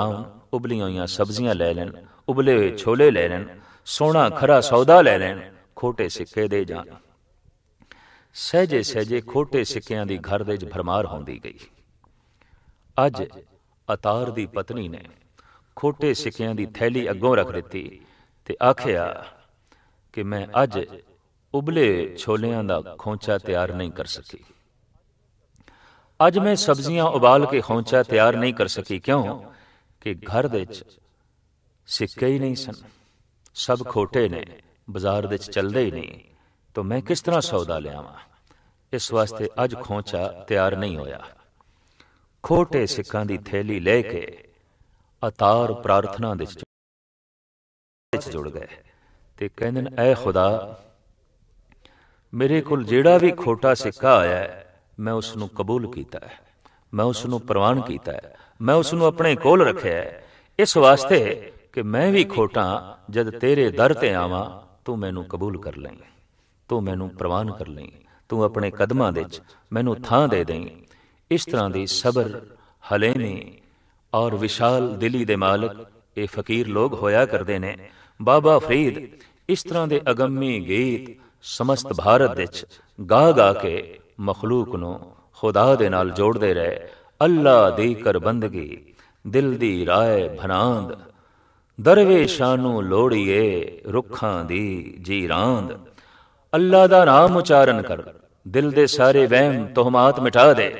[SPEAKER 1] ਉਬਲੀਆਂ ਹੋਈਆਂ ਸਬਜ਼ੀਆਂ ਲੈ ਲੈਣ ਉਬਲੇ ਹੋਏ ਛੋਲੇ ਲੈ ਲੈਣ ਸੋਨਾ ਖਰਾ ਸੌਦਾ ਲੈ ਲੈਣ ਖੋਟੇ ਸਿੱਕੇ ਦੇ ਜਾਣ ਸਹਜੇ ਸਹਜੇ ਖੋਟੇ ਸਿੱਕਿਆਂ ਦੀ ਘਰ ਦੇ ਵਿੱਚ ਭਰਮਾਰ ਹੁੰਦੀ ਗਈ ਅੱਜ ਅਤਾਰ ਦੀ ਪਤਨੀ ਨੇ ਖੋਟੇ ਸਿੱਕਿਆਂ ਦੀ ਥੈਲੀ ਅੱਗੋਂ ਰੱਖ ਦਿੱਤੀ ਤੇ ਆਖਿਆ ਕਿ ਮੈਂ ਅੱਜ ਉਬਲੇ ਛੋਲਿਆਂ ਦਾ ਖੋਂਚਾ ਤਿਆਰ ਨਹੀਂ ਕਰ ਸਕੀ ਅੱਜ ਮੈਂ ਸਬਜ਼ੀਆਂ ਉਬਾਲ ਕੇ ਖੋਂਚਾ ਤਿਆਰ ਨਹੀਂ ਕਰ ਸਕੀ ਕਿਉਂ ਕਿ ਘਰ ਦੇ ਵਿੱਚ ਸਿੱਕੇ ਹੀ ਨਹੀਂ ਸਨ ਸਭ ਖੋਟੇ ਨੇ ਬਾਜ਼ਾਰ ਦੇ ਵਿੱਚ ਚੱਲਦੇ ਹੀ ਨਹੀਂ ਤਾਂ ਮੈਂ ਕਿਸ ਤਰ੍ਹਾਂ ਸੌਦਾ ਲਿਆਵਾਂ ਇਸ ਵਾਸਤੇ ਅੱਜ ਖੋਂਚਾ ਤਿਆਰ ਨਹੀਂ ਹੋਇਆ ਖੋਟੇ ਸਿੱਖਾਂ ਦੀ ਥੈਲੀ ਲੈ ਕੇ ਅਤਾਰ ਪ੍ਰਾਰਥਨਾ ਦੇ ਵਿੱਚ ਜੁੜ ਗਏ ਤੇ ਕਹਿੰਦੇ ਨੇ ਐ ਖੁਦਾ ਮੇਰੇ ਕੋਲ ਜਿਹੜਾ ਵੀ ਖੋਟਾ ਸਿੱਕਾ ਆਇਆ ਹੈ ਮੈਂ ਉਸ ਨੂੰ ਕਬੂਲ ਕੀਤਾ ਹੈ ਮੈਂ ਉਸ ਨੂੰ ਪ੍ਰਵਾਨ ਕੀਤਾ ਹੈ ਮੈਂ ਉਸ ਨੂੰ ਆਪਣੇ ਕੋਲ ਰੱਖਿਆ ਹੈ ਇਸ ਵਾਸਤੇ ਕਿ ਮੈਂ ਵੀ ਖੋਟਾ ਜਦ ਤੇਰੇ ਦਰ ਤੇ ਆਵਾਂ ਤੂੰ ਮੈਨੂੰ ਕਬੂਲ ਕਰ ਲੈ ਤੂੰ ਮੈਨੂੰ ਪ੍ਰਵਾਨ ਕਰ ਲੈ ਤੂੰ ਆਪਣੇ ਕਦਮਾਂ ਦੇ ਵਿੱਚ ਮੈਨੂੰ ਥਾਂ ਦੇ ਦੇਂ ਇਸ ਤਰ੍ਹਾਂ ਦੀ ਸਬਰ ਹਲੇਮੀ ਔਰ ਵਿਸ਼ਾਲ ਦਿਲੀ ਦੇ ਮਾਲਕ ਇਹ ਫਕੀਰ ਲੋਕ ਹੋਇਆ ਕਰਦੇ ਨੇ ਬਾਬਾ ਫਰੀਦ ਇਸ ਤਰ੍ਹਾਂ ਦੇ ਅਗੰਮੀ ਗੀਤ ਸਮਸਤ ਭਾਰਤ ਵਿੱਚ ਗਾ ਗਾ ਕੇ ਮਖਲੂਕ ਨੂੰ ਖੁਦਾ ਦੇ ਨਾਲ ਜੋੜਦੇ ਰਹੇ ਅੱਲਾ ਦੀ ਕਰ ਬੰਦਗੀ ਦਿਲ ਦੀ ਰਾਏ ਭਨਾਂਦ ਦਰਵੇਸ਼ਾਂ ਨੂੰ ਲੋੜੀਏ ਰੁੱਖਾਂ ਦੀ ਜੀਰਾਂਦ ਅੱਲਾ ਦਾ ਨਾਮ ਉਚਾਰਨ ਕਰ ਦਿਲ ਦੇ ਸਾਰੇ ਵਹਿਮ ਤੋਹਮਾਤ ਮਿਟਾ ਦੇ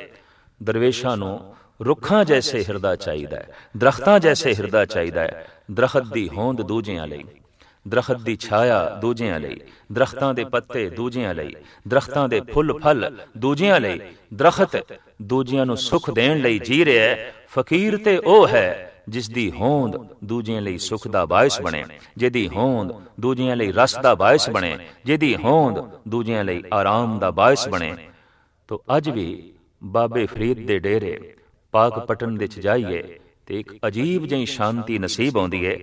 [SPEAKER 1] ਦਰਵੇਸ਼ਾਂ ਨੂੰ ਰੁੱਖਾਂ ਜੈਸੇ ਹਿਰਦਾ ਚਾਹੀਦਾ ਹੈ ਦਰਖਤਾਂ ਜੈਸੇ ਹਿਰਦਾ ਚਾਹੀਦਾ ਹੈ ਦਰਖਤ ਦੀ ਹੋਂਦ ਦੂਜਿਆਂ ਲਈ ਦਰਖਤ ਦੀ ਛਾਇਆ ਦੂਜਿਆਂ ਲਈ ਦਰਖਤਾਂ ਦੇ ਪੱਤੇ ਦੂਜਿਆਂ ਲਈ ਦਰਖਤਾਂ ਦੇ ਫੁੱਲ ਫਲ ਦੂਜਿਆਂ ਲਈ ਦਰਖਤ ਦੂਜਿਆਂ ਨੂੰ ਸੁੱਖ ਦੇਣ ਲਈ ਜੀ ਰਿਹਾ ਹੈ ਫਕੀਰ ਤੇ ਉਹ ਹੈ ਜਿਸ ਦੀ ਹੋਂਦ ਦੂਜਿਆਂ ਲਈ ਸੁੱਖ ਦਾ ਬਾਇਸ ਬਣੇ ਜਿਹਦੀ ਹੋਂਦ ਦੂਜਿਆਂ ਲਈ ਰਸ ਦਾ ਬਾਇਸ ਬਣੇ ਜਿਹਦੀ ਹੋਂਦ ਦੂਜਿਆਂ ਲਈ ਆਰਾਮ ਦਾ ਬਾਇਸ ਬਣੇ ਤੋ ਅੱਜ ਵੀ ਬਾਬੇ ਫਰੀਦ ਦੇ ਡੇਰੇ ਪਾਕ ਪਟਨ ਵਿੱਚ ਜਾਈਏ ਤੇ ਇੱਕ ਅਜੀਬ ਜਿਹੀ ਸ਼ਾਂਤੀ ਨਸੀਬ ਆਉਂਦੀ ਹੈ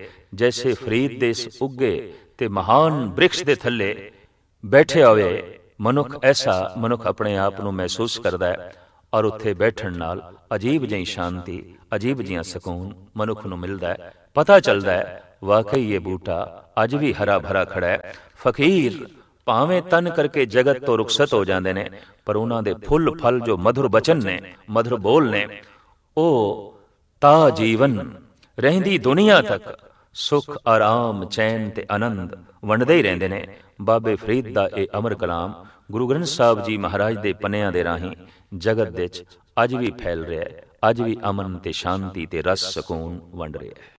[SPEAKER 1] ਜੈਸੇ ਫਰੀਦ ਦੇ ਇਸ ਉੱਗੇ ਤੇ ਮਹਾਨ ਬ੍ਰਿਕਸ਼ ਦੇ ਥੱਲੇ ਬੈਠੇ ਹੋਵੇ ਮਨੁੱਖ ਐਸਾ ਮਨੁੱਖ ਆਪਣੇ ਆਪ ਨੂੰ ਮਹਿਸੂਸ ਕਰਦਾ ਹੈ ਔਰ ਉੱਥੇ ਬੈਠਣ ਨਾਲ ਅਜੀਬ ਜਿਹੀ ਸ਼ਾਂਤੀ ਅਜੀਬ ਜਿਹਾ ਸਕੂਨ ਮਨੁੱਖ ਨੂੰ ਮਿਲਦਾ ਹੈ ਪਤਾ ਚੱਲਦਾ ਹੈ ਵਾਕਈ ਇਹ ਬੂਟਾ ਅੱਜ ਵੀ ਹਰਾ ਭਰਾ ਖੜਾ ਹੈ ਫਕੀਰ ਭਾਵੇਂ ਤਨ ਕਰਕੇ ਜਗਤ ਤੋਂ ਰੁਖਸਤ ਹੋ ਜਾਂਦੇ ਨੇ ਪਰ ਉਹਨਾਂ ਦੇ ਫੁੱਲ ਫਲ ਜੋ ਮధుਰ ਬਚਨ ਨੇ ਮధుਰ ਬੋਲ ਨੇ ਉਹ ਤਾ ਜੀਵਨ ਰਹਿੰਦੀ ਦੁਨੀਆ ਤੱਕ ਸੁਖ ਆਰਾਮ ਚੈਨ ਤੇ ਆਨੰਦ ਵੰਡਦੇ ਹੀ ਰਹਿੰਦੇ ਨੇ ਬਾਬੇ ਫਰੀਦ ਦਾ ਇਹ ਅਮਰ ਕਲਾਮ ਗੁਰੂ ਗ੍ਰੰਥ ਸਾਹਿਬ ਜੀ ਮਹਾਰਾਜ ਦੇ ਪੰਨਿਆਂ ਦੇ ਰਾਹੀਂ ਜਗਤ ਦੇ ਵਿੱਚ ਅੱਜ ਵੀ ਫੈਲ ਰਿਹਾ ਹੈ ਅੱਜ ਵੀ ਅਮਨ ਤੇ ਸ਼ਾਂਤੀ ਤੇ ਰਸ ਸਕੂਨ ਵੰਡ ਰਿਹਾ ਹੈ